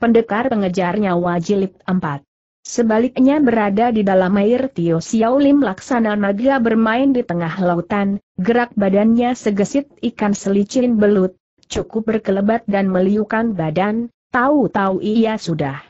pendekar pengejar nyawa jilid 4. Sebaliknya berada di dalam air Tio Lim laksana naga bermain di tengah lautan, gerak badannya segesit ikan selicin belut, cukup berkelebat dan meliukan badan, tahu-tahu ia sudah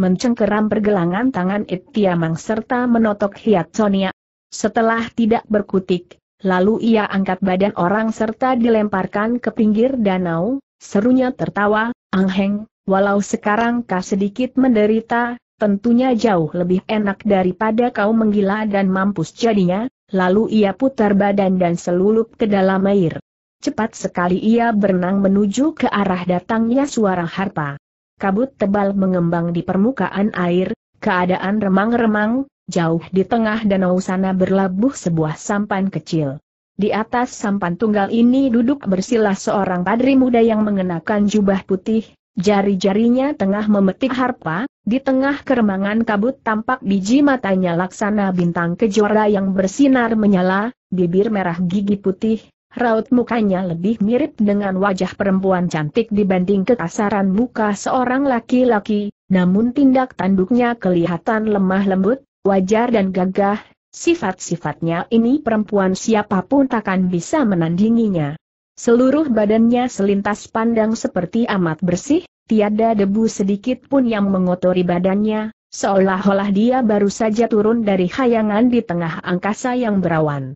mencengkeram pergelangan tangan Itiamang serta menotok hiat Sonia. Setelah tidak berkutik, lalu ia angkat badan orang serta dilemparkan ke pinggir danau, serunya tertawa, angheng, walau sekarang kau sedikit menderita, tentunya jauh lebih enak daripada kau menggila dan mampus jadinya, lalu ia putar badan dan selulup ke dalam air. Cepat sekali ia berenang menuju ke arah datangnya suara harpa. Kabut tebal mengembang di permukaan air, keadaan remang-remang, jauh di tengah danau sana berlabuh sebuah sampan kecil. Di atas sampan tunggal ini duduk bersila seorang padri muda yang mengenakan jubah putih, Jari-jarinya tengah memetik harpa, di tengah keremangan kabut tampak biji matanya laksana bintang kejora yang bersinar menyala, bibir merah gigi putih, raut mukanya lebih mirip dengan wajah perempuan cantik dibanding kekasaran muka seorang laki-laki, namun tindak tanduknya kelihatan lemah lembut, wajar dan gagah, sifat-sifatnya ini perempuan siapapun takkan bisa menandinginya. Seluruh badannya selintas pandang seperti amat bersih, tiada debu sedikit pun yang mengotori badannya, seolah-olah dia baru saja turun dari hayangan di tengah angkasa yang berawan.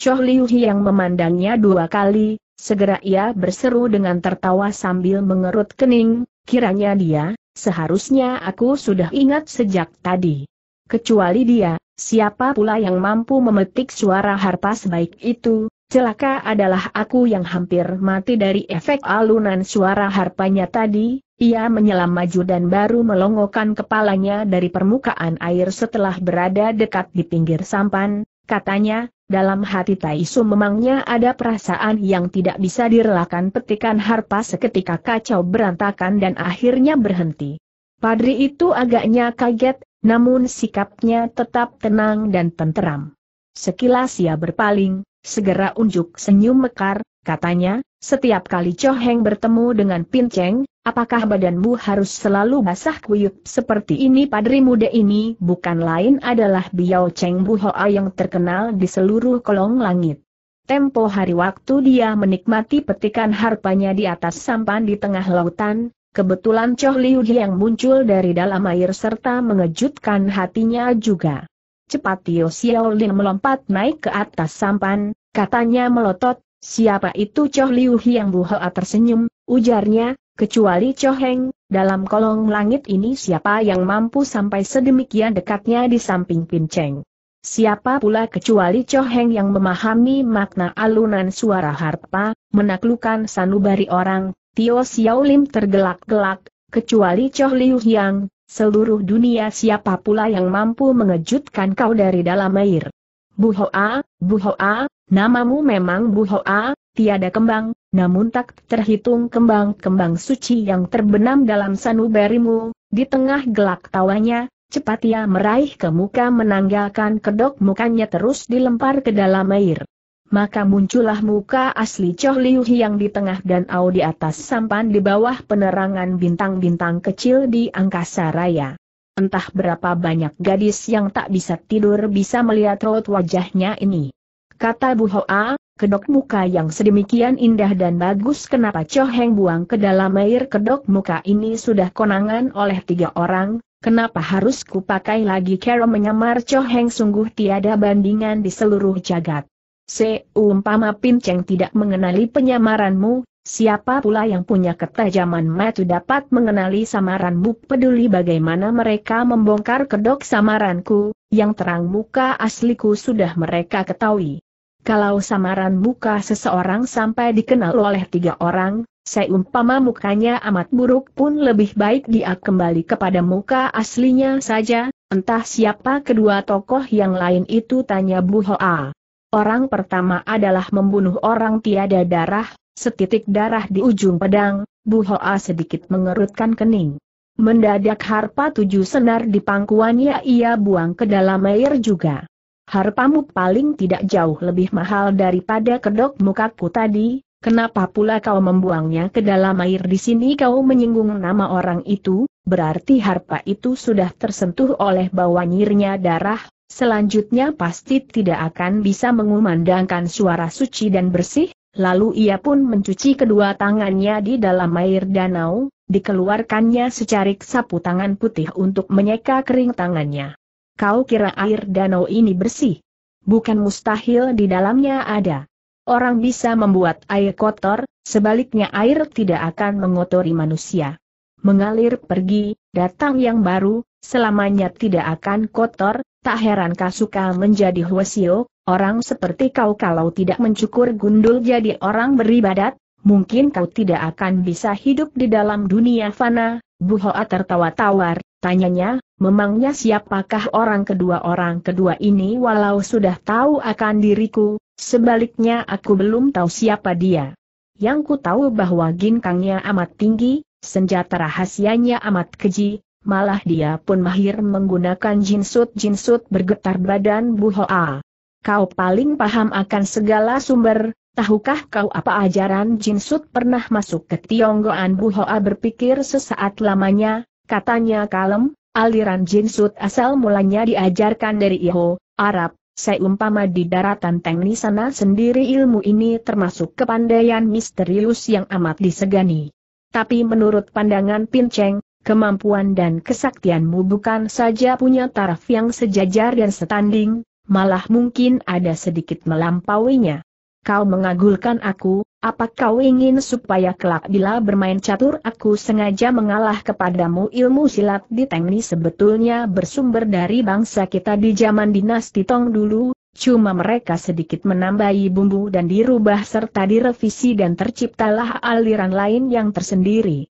Choh Liu yang memandangnya dua kali, segera ia berseru dengan tertawa sambil mengerut kening, kiranya dia, seharusnya aku sudah ingat sejak tadi. Kecuali dia, siapa pula yang mampu memetik suara harpa sebaik itu, Celaka adalah aku yang hampir mati dari efek alunan suara harpanya tadi, ia menyelam maju dan baru melongokkan kepalanya dari permukaan air setelah berada dekat di pinggir sampan, katanya, dalam hati Taisu memangnya ada perasaan yang tidak bisa direlakan petikan harpa seketika kacau berantakan dan akhirnya berhenti. Padri itu agaknya kaget, namun sikapnya tetap tenang dan tenteram. Sekilas ia berpaling, Segera unjuk senyum mekar, katanya, setiap kali Cho Heng bertemu dengan pinceng, Cheng, apakah badanmu harus selalu basah kuyup seperti ini padri muda ini bukan lain adalah Biao Cheng Bu Hoa yang terkenal di seluruh kolong langit. Tempo hari waktu dia menikmati petikan harpanya di atas sampan di tengah lautan, kebetulan Cho Liu yang muncul dari dalam air serta mengejutkan hatinya juga. Cepat Tio Xiaolin melompat naik ke atas sampan, katanya melotot, siapa itu Choh Liu Hiang Hoa tersenyum, ujarnya, kecuali Choh Heng, dalam kolong langit ini siapa yang mampu sampai sedemikian dekatnya di samping Pinceng. Siapa pula kecuali Choh Heng yang memahami makna alunan suara harpa, menaklukkan sanubari orang, Tio Xiaolim tergelak-gelak, kecuali Choh Liu Hiang, Seluruh dunia siapa pula yang mampu mengejutkan kau dari dalam air? Buhoa, Buhoa, namamu memang Buhoa, tiada kembang, namun tak terhitung kembang-kembang suci yang terbenam dalam sanubarimu, di tengah gelak tawanya, cepat ia meraih ke muka menanggalkan kedok mukanya terus dilempar ke dalam air maka muncullah muka asli Choh Liu Hiang di tengah dan Ao di atas sampan di bawah penerangan bintang-bintang kecil di angkasa raya. Entah berapa banyak gadis yang tak bisa tidur bisa melihat raut wajahnya ini. Kata Bu Hoa, kedok muka yang sedemikian indah dan bagus kenapa Choh Heng buang ke dalam air kedok muka ini sudah konangan oleh tiga orang, Kenapa harus kupakai lagi cara menyamar Choh Heng sungguh tiada bandingan di seluruh jagat. Seumpama Pinceng tidak mengenali penyamaranmu, siapa pula yang punya ketajaman mata dapat mengenali samaranmu peduli bagaimana mereka membongkar kedok samaranku, yang terang muka asliku sudah mereka ketahui. Kalau samaran muka seseorang sampai dikenal oleh tiga orang, seumpama mukanya amat buruk pun lebih baik dia kembali kepada muka aslinya saja, entah siapa kedua tokoh yang lain itu tanya Bu Hoa. Orang pertama adalah membunuh orang tiada darah, setitik darah di ujung pedang, Bu Hoa sedikit mengerutkan kening. Mendadak harpa tujuh senar di pangkuannya ia buang ke dalam air juga. Harpamu paling tidak jauh lebih mahal daripada kedok mukaku tadi, Kenapa pula kau membuangnya ke dalam air di sini kau menyinggung nama orang itu, berarti harpa itu sudah tersentuh oleh bawanyirnya darah, Selanjutnya pasti tidak akan bisa mengumandangkan suara suci dan bersih, lalu ia pun mencuci kedua tangannya di dalam air danau, dikeluarkannya secarik sapu tangan putih untuk menyeka kering tangannya. Kau kira air danau ini bersih? Bukan mustahil di dalamnya ada. Orang bisa membuat air kotor, sebaliknya air tidak akan mengotori manusia. Mengalir pergi, datang yang baru, selamanya tidak akan kotor, Tak heran Kasuka menjadi Huasio, orang seperti kau kalau tidak mencukur gundul jadi orang beribadat, mungkin kau tidak akan bisa hidup di dalam dunia fana. Buhoa tertawa tawar, tanyanya, memangnya siapakah orang kedua orang kedua ini walau sudah tahu akan diriku, sebaliknya aku belum tahu siapa dia. Yang ku tahu bahwa ginkangnya amat tinggi, senjata rahasianya amat keji, Malah dia pun mahir menggunakan jinsut-jinsut bergetar badan Bu Hoa. Kau paling paham akan segala sumber, tahukah kau apa ajaran jinsut pernah masuk ke Tionggoan Bu Hoa berpikir sesaat lamanya, katanya kalem, aliran jinsut asal mulanya diajarkan dari Iho, Arab, seumpama di daratan Tengni sana sendiri ilmu ini termasuk kepandaian misterius yang amat disegani. Tapi menurut pandangan Pinceng, kemampuan dan kesaktianmu bukan saja punya taraf yang sejajar dan setanding, malah mungkin ada sedikit melampauinya. Kau mengagulkan aku, apa kau ingin supaya kelak bila bermain catur aku sengaja mengalah kepadamu ilmu silat di Tengni sebetulnya bersumber dari bangsa kita di zaman dinasti Tong dulu, Cuma mereka sedikit menambahi bumbu dan dirubah serta direvisi dan terciptalah aliran lain yang tersendiri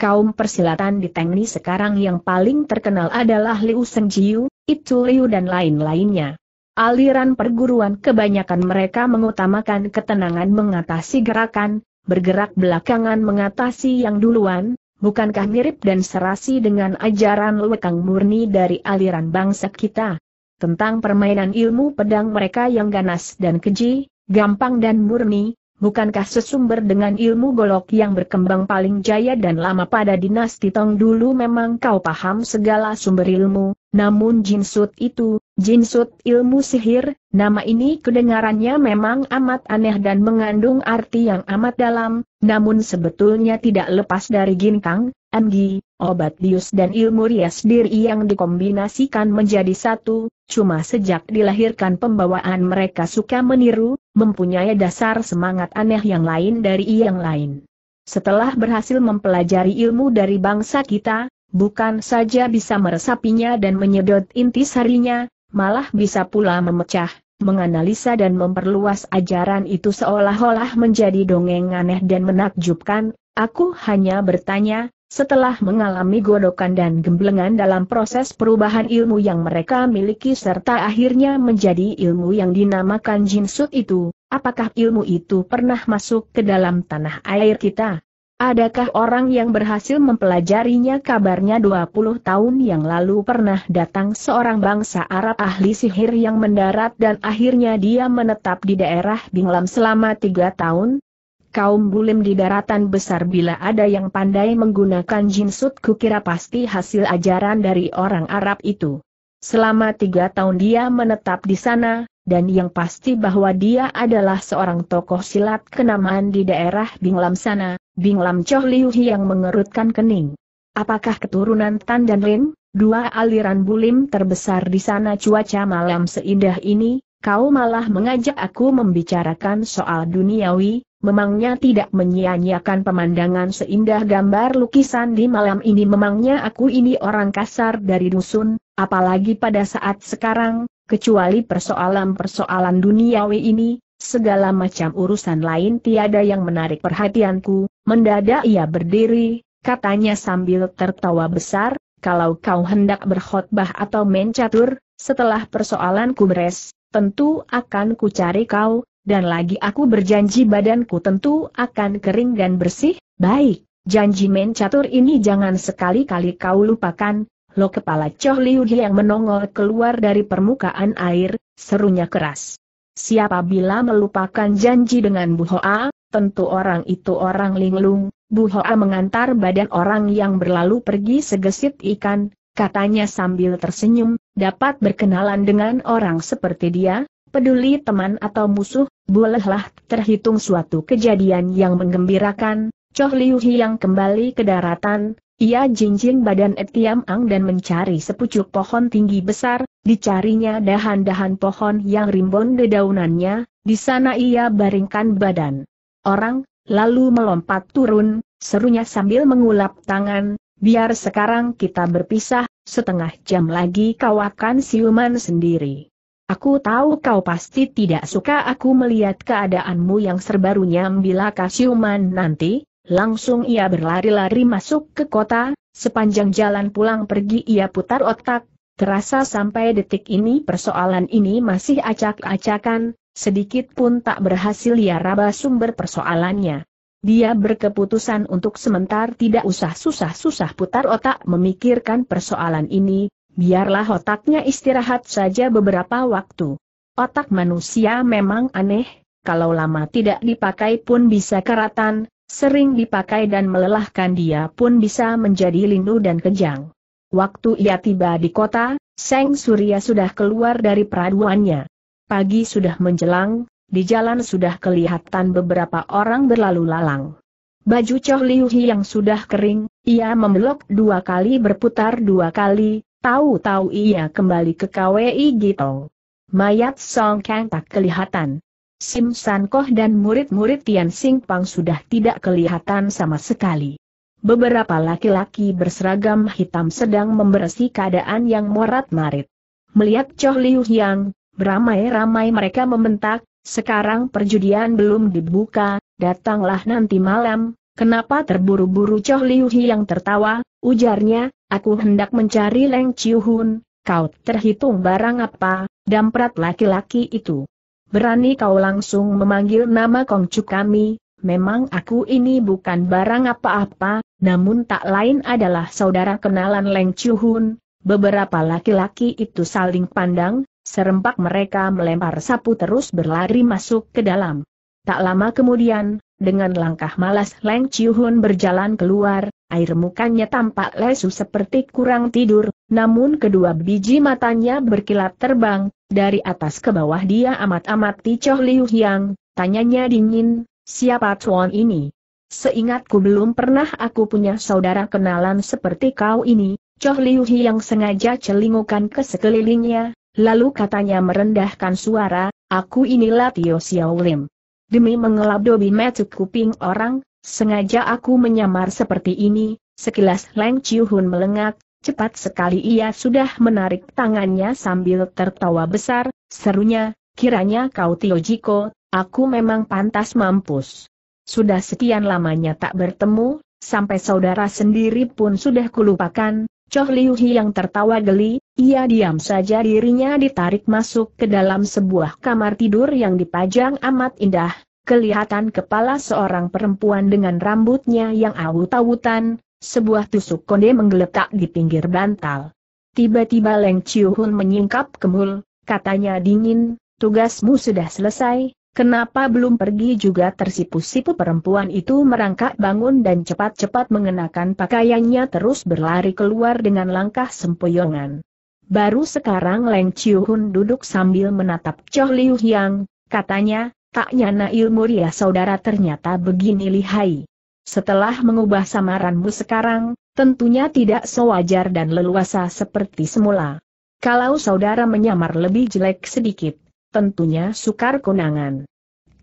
kaum persilatan di Tengni sekarang yang paling terkenal adalah Liu Sengjiu, Itu Liu dan lain-lainnya. Aliran perguruan kebanyakan mereka mengutamakan ketenangan mengatasi gerakan, bergerak belakangan mengatasi yang duluan, bukankah mirip dan serasi dengan ajaran lekang murni dari aliran bangsa kita? Tentang permainan ilmu pedang mereka yang ganas dan keji, gampang dan murni, Bukankah sesumber dengan ilmu golok yang berkembang paling jaya dan lama pada dinasti Tong dulu memang kau paham segala sumber ilmu, namun jinsut itu, jinsut ilmu sihir, nama ini kedengarannya memang amat aneh dan mengandung arti yang amat dalam, namun sebetulnya tidak lepas dari ginkang, anggi, obat bius dan ilmu rias diri yang dikombinasikan menjadi satu, cuma sejak dilahirkan pembawaan mereka suka meniru, mempunyai dasar semangat aneh yang lain dari yang lain. Setelah berhasil mempelajari ilmu dari bangsa kita, bukan saja bisa meresapinya dan menyedot inti sarinya, malah bisa pula memecah, menganalisa dan memperluas ajaran itu seolah-olah menjadi dongeng aneh dan menakjubkan, aku hanya bertanya, setelah mengalami godokan dan gemblengan dalam proses perubahan ilmu yang mereka miliki serta akhirnya menjadi ilmu yang dinamakan jinsut itu, apakah ilmu itu pernah masuk ke dalam tanah air kita? Adakah orang yang berhasil mempelajarinya kabarnya 20 tahun yang lalu pernah datang seorang bangsa Arab ahli sihir yang mendarat dan akhirnya dia menetap di daerah Binglam selama tiga tahun, kaum bulim di daratan besar bila ada yang pandai menggunakan jinsut kukira pasti hasil ajaran dari orang Arab itu. Selama tiga tahun dia menetap di sana, dan yang pasti bahwa dia adalah seorang tokoh silat kenamaan di daerah Binglam sana, Binglam Choh Liu yang mengerutkan kening. Apakah keturunan Tan dan Lin, dua aliran bulim terbesar di sana cuaca malam seindah ini, kau malah mengajak aku membicarakan soal duniawi, memangnya tidak menyia-nyiakan pemandangan seindah gambar lukisan di malam ini memangnya aku ini orang kasar dari dusun, apalagi pada saat sekarang, kecuali persoalan-persoalan duniawi ini, segala macam urusan lain tiada yang menarik perhatianku, mendadak ia berdiri, katanya sambil tertawa besar, kalau kau hendak berkhotbah atau mencatur, setelah persoalanku beres, tentu akan kucari kau, dan lagi aku berjanji badanku tentu akan kering dan bersih, baik, janji men catur ini jangan sekali-kali kau lupakan, lo kepala Choh Liu yang menongol keluar dari permukaan air, serunya keras. Siapa bila melupakan janji dengan Bu Hoa, tentu orang itu orang linglung, Bu Hoa mengantar badan orang yang berlalu pergi segesit ikan, katanya sambil tersenyum, dapat berkenalan dengan orang seperti dia, peduli teman atau musuh, bolehlah terhitung suatu kejadian yang menggembirakan, Choh Liu yang kembali ke daratan, ia jinjing badan Etiam Ang dan mencari sepucuk pohon tinggi besar, dicarinya dahan-dahan pohon yang rimbun dedaunannya, di sana ia baringkan badan. Orang, lalu melompat turun, serunya sambil mengulap tangan, biar sekarang kita berpisah, setengah jam lagi kau akan siuman sendiri. Aku tahu kau pasti tidak suka aku melihat keadaanmu yang serbarunya bila kasiuman nanti, langsung ia berlari-lari masuk ke kota, sepanjang jalan pulang pergi ia putar otak, terasa sampai detik ini persoalan ini masih acak-acakan, sedikit pun tak berhasil ia raba sumber persoalannya. Dia berkeputusan untuk sementara tidak usah susah-susah putar otak memikirkan persoalan ini, biarlah otaknya istirahat saja beberapa waktu. Otak manusia memang aneh, kalau lama tidak dipakai pun bisa keratan, sering dipakai dan melelahkan dia pun bisa menjadi lindu dan kejang. Waktu ia tiba di kota, Seng Surya sudah keluar dari peraduannya. Pagi sudah menjelang, di jalan sudah kelihatan beberapa orang berlalu lalang. Baju Choh Liu Hi yang sudah kering, ia membelok dua kali berputar dua kali, Tahu-tahu ia kembali ke KWI Gito. Mayat Song Kang tak kelihatan. Sim San Koh dan murid-murid Tian Sing Pang sudah tidak kelihatan sama sekali. Beberapa laki-laki berseragam hitam sedang membersih keadaan yang morat-marit. Melihat Choh Liu Yang, beramai-ramai mereka membentak, sekarang perjudian belum dibuka, datanglah nanti malam, kenapa terburu-buru Choh Liu Yang tertawa, ujarnya, Aku hendak mencari Leng Chiu Hun, kau terhitung barang apa, damprat laki-laki itu. Berani kau langsung memanggil nama Kongcu kami, memang aku ini bukan barang apa-apa, namun tak lain adalah saudara kenalan Leng Chiu Hun. Beberapa laki-laki itu saling pandang, serempak mereka melempar sapu terus berlari masuk ke dalam. Tak lama kemudian, dengan langkah malas Leng Chiu Hun berjalan keluar, Air mukanya tampak lesu seperti kurang tidur, namun kedua biji matanya berkilat terbang, dari atas ke bawah dia amat-amat ticoh Liu Yang, tanyanya dingin, siapa Tuan ini? Seingatku belum pernah aku punya saudara kenalan seperti kau ini, Choh Liu yang sengaja celingukan ke sekelilingnya, lalu katanya merendahkan suara, aku inilah Tio Xiao Lim. Demi mengelap dobi metu kuping orang, Sengaja aku menyamar seperti ini, sekilas Leng Chiu Hun melengak, cepat sekali ia sudah menarik tangannya sambil tertawa besar, serunya, kiranya kau Tio Jiko, aku memang pantas mampus. Sudah sekian lamanya tak bertemu, sampai saudara sendiri pun sudah kulupakan, Choh Liu Hi yang tertawa geli, ia diam saja dirinya ditarik masuk ke dalam sebuah kamar tidur yang dipajang amat indah, kelihatan kepala seorang perempuan dengan rambutnya yang awut-awutan, sebuah tusuk konde menggeletak di pinggir bantal. Tiba-tiba Leng Chiu Hun menyingkap kemul, katanya dingin, tugasmu sudah selesai, Kenapa belum pergi juga tersipu-sipu perempuan itu merangkak bangun dan cepat-cepat mengenakan pakaiannya terus berlari keluar dengan langkah sempoyongan. Baru sekarang Leng Chiu Hun duduk sambil menatap Choh Liu Hyang, katanya, Tak nyana ilmu ria saudara ternyata begini lihai. Setelah mengubah samaranmu sekarang, tentunya tidak sewajar dan leluasa seperti semula. Kalau saudara menyamar lebih jelek sedikit, tentunya sukar konangan.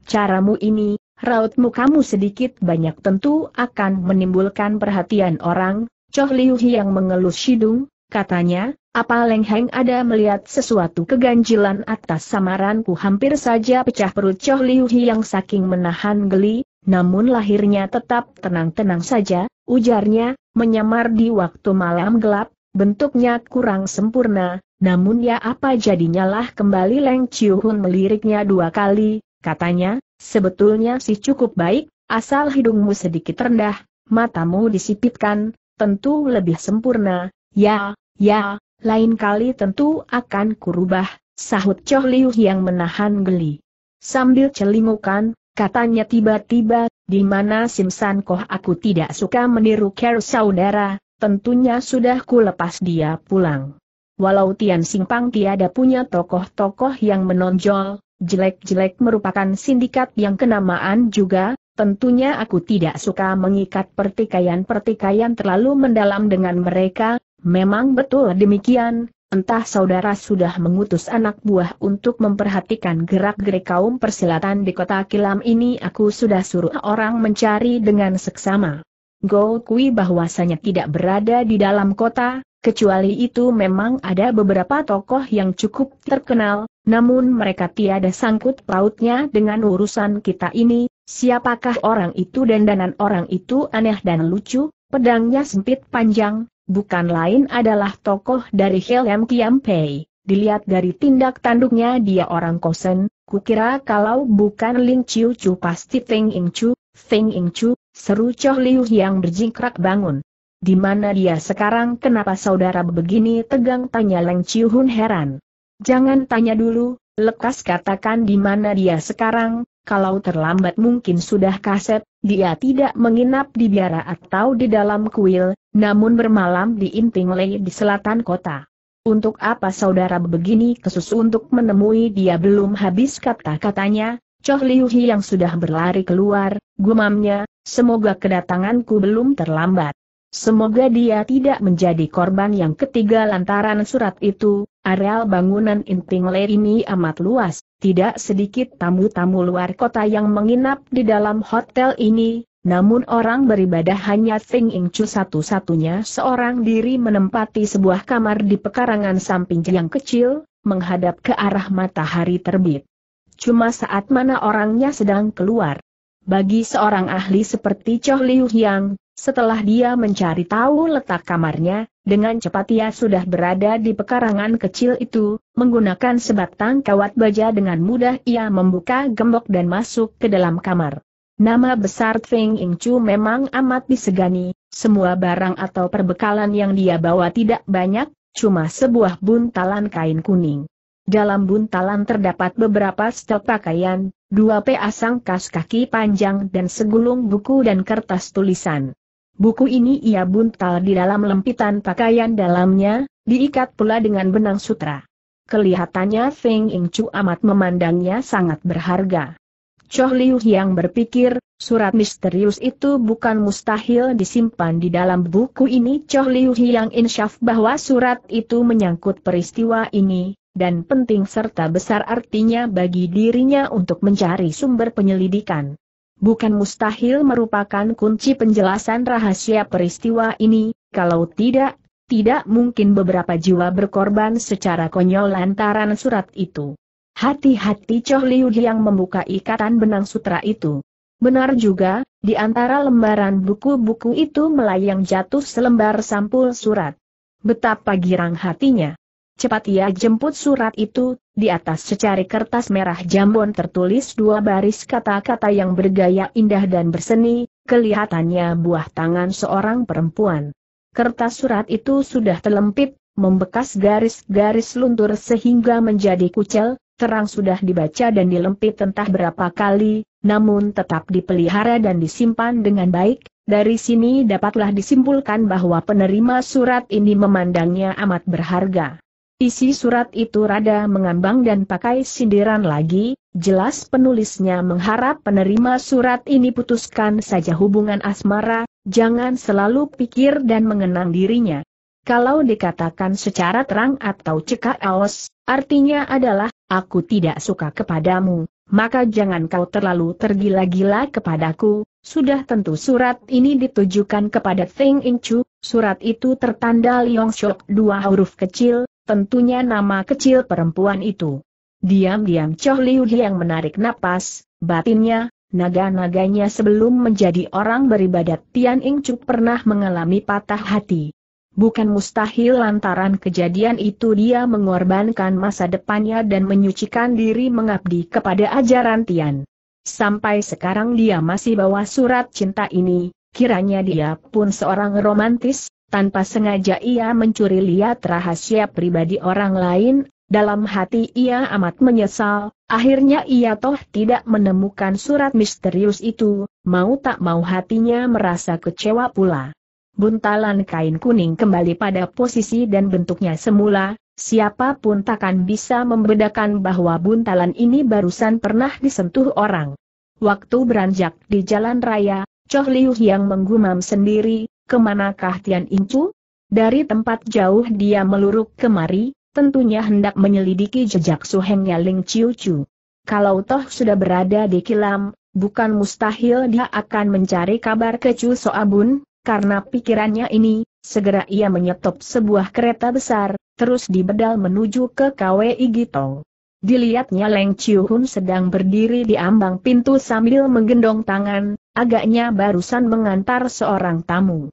Caramu ini, rautmu kamu sedikit banyak tentu akan menimbulkan perhatian orang, Choh yang mengelus hidung, katanya, apa Leng Heng ada melihat sesuatu keganjilan atas samaranku hampir saja pecah perut Choh Liu Hi yang saking menahan geli, namun lahirnya tetap tenang-tenang saja, ujarnya, menyamar di waktu malam gelap, bentuknya kurang sempurna, namun ya apa jadinya lah kembali Leng Chiu Hun meliriknya dua kali, katanya, sebetulnya sih cukup baik, asal hidungmu sedikit rendah, matamu disipitkan, tentu lebih sempurna, Ya, ya, lain kali tentu akan kurubah, sahut Choh Liu yang menahan geli. Sambil celingukan, katanya tiba-tiba, di mana Simsan Koh aku tidak suka meniru care saudara, tentunya sudah ku lepas dia pulang. Walau Tian Singpang tiada punya tokoh-tokoh yang menonjol, jelek-jelek merupakan sindikat yang kenamaan juga, tentunya aku tidak suka mengikat pertikaian-pertikaian terlalu mendalam dengan mereka, Memang betul demikian, entah saudara sudah mengutus anak buah untuk memperhatikan gerak-gerik kaum persilatan di kota Kilam ini aku sudah suruh orang mencari dengan seksama. Go Kui bahwasanya tidak berada di dalam kota, kecuali itu memang ada beberapa tokoh yang cukup terkenal, namun mereka tiada sangkut pautnya dengan urusan kita ini, siapakah orang itu dan danan orang itu aneh dan lucu, pedangnya sempit panjang, bukan lain adalah tokoh dari Helm Kiampei. Dilihat dari tindak tanduknya dia orang kosen, kukira kalau bukan Ling Chiu Chu pasti Feng Ing Chu, Feng Ing Chu, seru Choh Liu yang berjingkrak bangun. Di mana dia sekarang kenapa saudara begini tegang tanya Leng Chiu Hun heran. Jangan tanya dulu, lekas katakan di mana dia sekarang, kalau terlambat mungkin sudah kasep, dia tidak menginap di biara atau di dalam kuil, namun bermalam di Intingley di selatan kota. Untuk apa saudara begini kesus untuk menemui dia belum habis kata-katanya, Choh Liu yang sudah berlari keluar, gumamnya, semoga kedatanganku belum terlambat. Semoga dia tidak menjadi korban yang ketiga lantaran surat itu, areal bangunan Le ini amat luas, tidak sedikit tamu-tamu luar kota yang menginap di dalam hotel ini, namun orang beribadah hanya Sing Ing Chu satu-satunya seorang diri menempati sebuah kamar di pekarangan samping yang kecil, menghadap ke arah matahari terbit. Cuma saat mana orangnya sedang keluar. Bagi seorang ahli seperti Choh Liu Yang, setelah dia mencari tahu letak kamarnya, dengan cepat ia sudah berada di pekarangan kecil itu, menggunakan sebatang kawat baja dengan mudah ia membuka gembok dan masuk ke dalam kamar. Nama besar Feng Ying Chu memang amat disegani, semua barang atau perbekalan yang dia bawa tidak banyak, cuma sebuah buntalan kain kuning. Dalam buntalan terdapat beberapa stok pakaian, dua pasang kas kaki panjang dan segulung buku dan kertas tulisan. Buku ini ia buntal di dalam lempitan pakaian dalamnya, diikat pula dengan benang sutra. Kelihatannya Feng Chu amat memandangnya sangat berharga. Choh Liu yang berpikir, surat misterius itu bukan mustahil disimpan di dalam buku ini. Choh Liu yang insyaf bahwa surat itu menyangkut peristiwa ini, dan penting serta besar artinya bagi dirinya untuk mencari sumber penyelidikan bukan mustahil merupakan kunci penjelasan rahasia peristiwa ini, kalau tidak, tidak mungkin beberapa jiwa berkorban secara konyol lantaran surat itu. Hati-hati Choh Liu yang membuka ikatan benang sutra itu. Benar juga, di antara lembaran buku-buku itu melayang jatuh selembar sampul surat. Betapa girang hatinya. Cepat ia jemput surat itu, di atas secari kertas merah jambon tertulis dua baris kata-kata yang bergaya indah dan berseni, kelihatannya buah tangan seorang perempuan. Kertas surat itu sudah terlempit, membekas garis-garis luntur sehingga menjadi kucel, terang sudah dibaca dan dilempit entah berapa kali, namun tetap dipelihara dan disimpan dengan baik, dari sini dapatlah disimpulkan bahwa penerima surat ini memandangnya amat berharga. Isi surat itu rada mengambang dan pakai sindiran lagi, jelas penulisnya mengharap penerima surat ini putuskan saja hubungan asmara, jangan selalu pikir dan mengenang dirinya. Kalau dikatakan secara terang atau cekak aos, artinya adalah, aku tidak suka kepadamu, maka jangan kau terlalu tergila-gila kepadaku. Sudah tentu surat ini ditujukan kepada Thing Inchu, surat itu tertanda Liong Shok dua huruf kecil, tentunya nama kecil perempuan itu. Diam-diam Choh Liu yang menarik napas, batinnya, naga-naganya sebelum menjadi orang beribadat Tian Ing Cuk pernah mengalami patah hati. Bukan mustahil lantaran kejadian itu dia mengorbankan masa depannya dan menyucikan diri mengabdi kepada ajaran Tian. Sampai sekarang dia masih bawa surat cinta ini, kiranya dia pun seorang romantis, tanpa sengaja ia mencuri lihat rahasia pribadi orang lain, dalam hati ia amat menyesal, akhirnya ia toh tidak menemukan surat misterius itu, mau tak mau hatinya merasa kecewa pula. Buntalan kain kuning kembali pada posisi dan bentuknya semula, siapapun takkan bisa membedakan bahwa buntalan ini barusan pernah disentuh orang. Waktu beranjak di jalan raya, Choh Liu yang menggumam sendiri, kemanakah Tian Incu? Dari tempat jauh dia meluruk kemari, tentunya hendak menyelidiki jejak suhengnya Ling Chiu Chu. Kalau toh sudah berada di kilam, bukan mustahil dia akan mencari kabar ke Chu Soabun, karena pikirannya ini, segera ia menyetop sebuah kereta besar, terus dibedal menuju ke KWI Gito. Dilihatnya Leng Chiu Hun sedang berdiri di ambang pintu sambil menggendong tangan, agaknya barusan mengantar seorang tamu.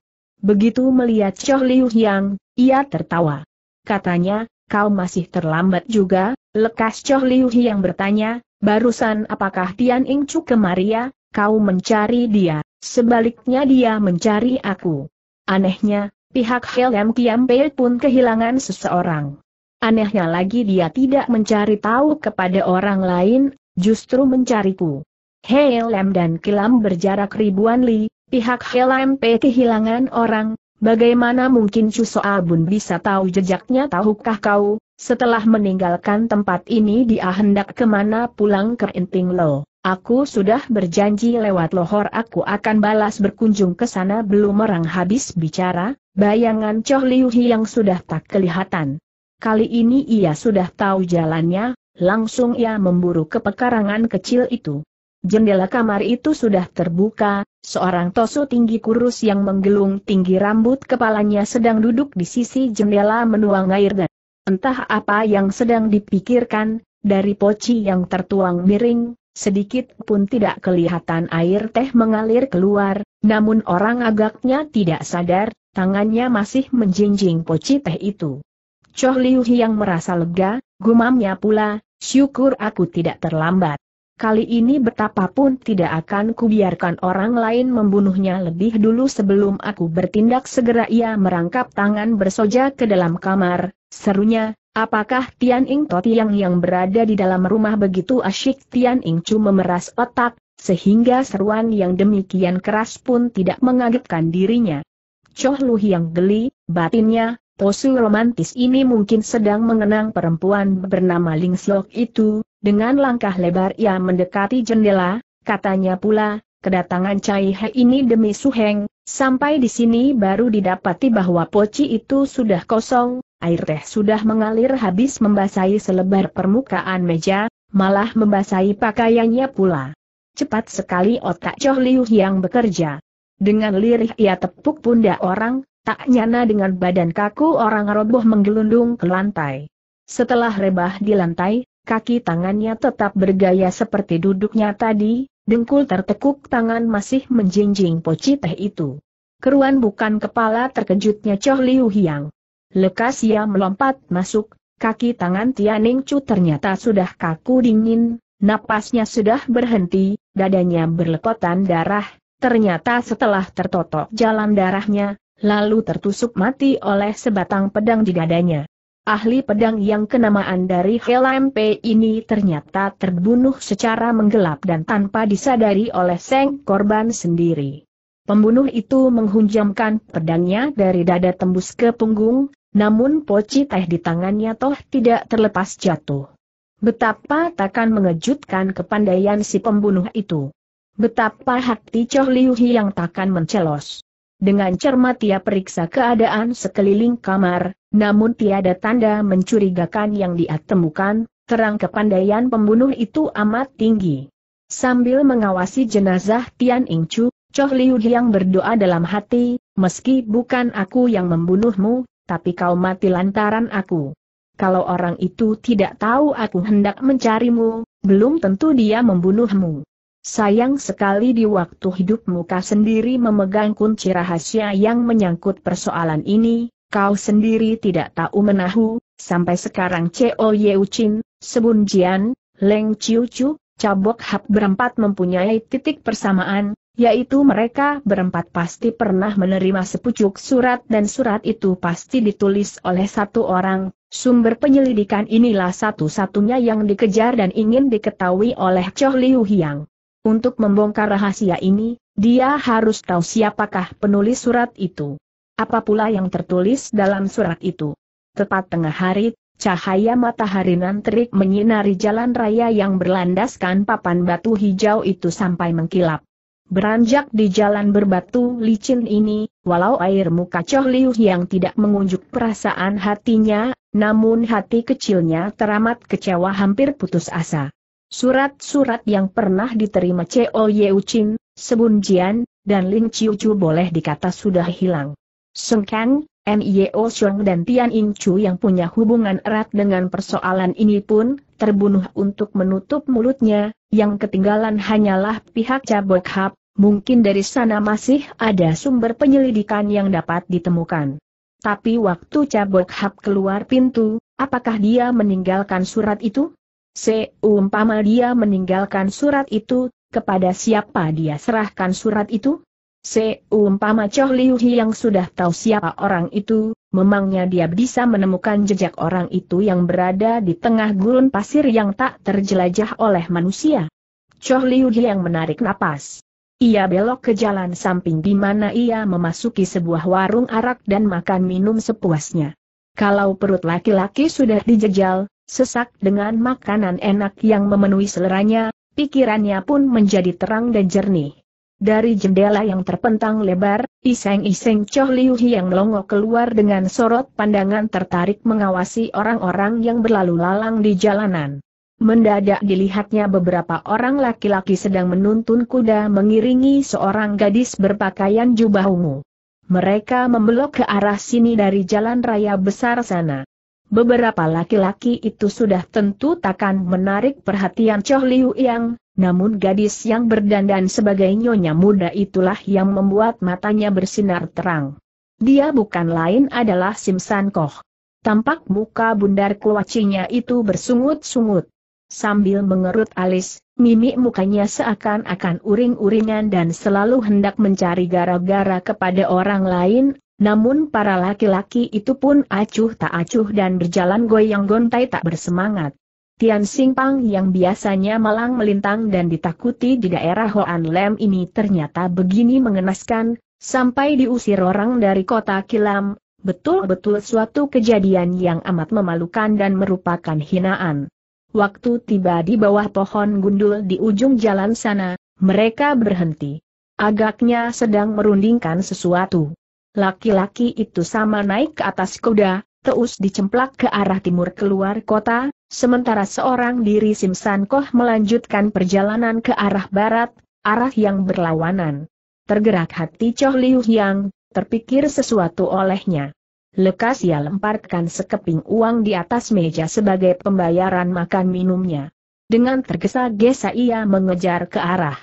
Begitu melihat Choh Liu Yang, ia tertawa. Katanya, kau masih terlambat juga, lekas Choh Liu Yang bertanya, barusan apakah Tian Ing Chu kemari ya, kau mencari dia, sebaliknya dia mencari aku. Anehnya, pihak Helm Pei pun kehilangan seseorang. Anehnya lagi dia tidak mencari tahu kepada orang lain, justru mencariku. Helm dan Kilam berjarak ribuan li, Pihak LMP kehilangan orang, bagaimana mungkin Cusoa Bun bisa tahu jejaknya tahukah kau? Setelah meninggalkan tempat ini dia hendak kemana pulang ke Inting Lo. Aku sudah berjanji lewat lohor aku akan balas berkunjung ke sana belum merang habis bicara, bayangan Choh Liu Hi yang sudah tak kelihatan. Kali ini ia sudah tahu jalannya, langsung ia memburu ke pekarangan kecil itu. Jendela kamar itu sudah terbuka, seorang tosu tinggi kurus yang menggelung tinggi rambut kepalanya sedang duduk di sisi jendela menuang air dan entah apa yang sedang dipikirkan, dari poci yang tertuang miring, sedikit pun tidak kelihatan air teh mengalir keluar, namun orang agaknya tidak sadar, tangannya masih menjinjing poci teh itu. Choh Liu yang merasa lega, gumamnya pula, syukur aku tidak terlambat kali ini betapapun tidak akan kubiarkan orang lain membunuhnya lebih dulu sebelum aku bertindak segera ia merangkap tangan bersoja ke dalam kamar, serunya, apakah Tian Ing Toti yang berada di dalam rumah begitu asyik Tian Ing Chu memeras otak, sehingga seruan yang demikian keras pun tidak mengagetkan dirinya. Choh Lu yang geli, batinnya, Tosu romantis ini mungkin sedang mengenang perempuan bernama Ling Siok itu, dengan langkah lebar ia mendekati jendela, katanya pula, kedatangan Cai He ini demi Suheng, sampai di sini baru didapati bahwa poci itu sudah kosong, air teh sudah mengalir habis membasahi selebar permukaan meja, malah membasahi pakaiannya pula. Cepat sekali otak Choh Liu yang bekerja. Dengan lirih ia tepuk pundak orang, tak nyana dengan badan kaku orang roboh menggelundung ke lantai. Setelah rebah di lantai, kaki tangannya tetap bergaya seperti duduknya tadi, dengkul tertekuk tangan masih menjinjing poci teh itu. Keruan bukan kepala terkejutnya Choh Liu Hiang. Lekas ia melompat masuk, kaki tangan Tianing Chu ternyata sudah kaku dingin, napasnya sudah berhenti, dadanya berlepotan darah, ternyata setelah tertotok jalan darahnya, lalu tertusuk mati oleh sebatang pedang di dadanya ahli pedang yang kenamaan dari Hela P ini ternyata terbunuh secara menggelap dan tanpa disadari oleh Seng korban sendiri. Pembunuh itu menghunjamkan pedangnya dari dada tembus ke punggung, namun poci teh di tangannya toh tidak terlepas jatuh. Betapa takkan mengejutkan kepandaian si pembunuh itu. Betapa hati Choh Liu Hi yang takkan mencelos. Dengan cermat ia periksa keadaan sekeliling kamar, namun tiada tanda mencurigakan yang dia temukan, terang kepandaian pembunuh itu amat tinggi. Sambil mengawasi jenazah Tian Ing Chu, Choh Liu Hiang berdoa dalam hati, meski bukan aku yang membunuhmu, tapi kau mati lantaran aku. Kalau orang itu tidak tahu aku hendak mencarimu, belum tentu dia membunuhmu. Sayang sekali di waktu hidup muka sendiri memegang kunci rahasia yang menyangkut persoalan ini, kau sendiri tidak tahu menahu, sampai sekarang Ceo Yeu Chin, Sebun Jian, Leng Chiu Chu, Cabok Hap berempat mempunyai titik persamaan, yaitu mereka berempat pasti pernah menerima sepucuk surat dan surat itu pasti ditulis oleh satu orang, Sumber penyelidikan inilah satu-satunya yang dikejar dan ingin diketahui oleh Cho Liu Hiang. Untuk membongkar rahasia ini, dia harus tahu siapakah penulis surat itu. Apa pula yang tertulis dalam surat itu? Tepat tengah hari, cahaya matahari nan terik menyinari jalan raya yang berlandaskan papan batu hijau itu sampai mengkilap. Beranjak di jalan berbatu licin ini, walau air muka Choh Liu yang tidak mengunjuk perasaan hatinya, namun hati kecilnya teramat kecewa hampir putus asa. Surat-surat yang pernah diterima CEO Yeu Sebunjian, Sebun Jian, dan Ling Chiu Chu boleh dikata sudah hilang. Sung Kang, Nio Xiong dan Tian Ing Chu yang punya hubungan erat dengan persoalan ini pun, terbunuh untuk menutup mulutnya, yang ketinggalan hanyalah pihak Cabok Hap, mungkin dari sana masih ada sumber penyelidikan yang dapat ditemukan. Tapi waktu Cabok Hap keluar pintu, apakah dia meninggalkan surat itu? Seumpama dia meninggalkan surat itu, kepada siapa dia serahkan surat itu? Seumpama Choh Liu yang sudah tahu siapa orang itu, memangnya dia bisa menemukan jejak orang itu yang berada di tengah gurun pasir yang tak terjelajah oleh manusia. Choh Liu yang menarik napas. Ia belok ke jalan samping di mana ia memasuki sebuah warung arak dan makan minum sepuasnya. Kalau perut laki-laki sudah dijejal, Sesak dengan makanan enak yang memenuhi seleranya, pikirannya pun menjadi terang dan jernih. Dari jendela yang terpentang lebar, iseng-iseng Choh Liu yang melongo keluar dengan sorot pandangan tertarik mengawasi orang-orang yang berlalu lalang di jalanan. Mendadak dilihatnya beberapa orang laki-laki sedang menuntun kuda mengiringi seorang gadis berpakaian jubah ungu. Mereka membelok ke arah sini dari jalan raya besar sana. Beberapa laki-laki itu sudah tentu takkan menarik perhatian Choh Liu Yang, namun gadis yang berdandan sebagai nyonya muda itulah yang membuat matanya bersinar terang. Dia bukan lain adalah Sim Koh. Tampak muka bundar keluacinya itu bersungut-sungut. Sambil mengerut alis, mimik mukanya seakan-akan uring-uringan dan selalu hendak mencari gara-gara kepada orang lain, namun para laki-laki itu pun acuh tak acuh dan berjalan goyang gontai tak bersemangat. Tian Singpang yang biasanya malang melintang dan ditakuti di daerah Hoan Lem ini ternyata begini mengenaskan, sampai diusir orang dari kota Kilam, betul-betul suatu kejadian yang amat memalukan dan merupakan hinaan. Waktu tiba di bawah pohon gundul di ujung jalan sana, mereka berhenti. Agaknya sedang merundingkan sesuatu. Laki-laki itu sama naik ke atas kuda, terus dicemplak ke arah timur keluar kota, sementara seorang diri Simsan Koh melanjutkan perjalanan ke arah barat, arah yang berlawanan. Tergerak hati Choh Liu Yang, terpikir sesuatu olehnya. Lekas ia lemparkan sekeping uang di atas meja sebagai pembayaran makan minumnya. Dengan tergesa-gesa ia mengejar ke arah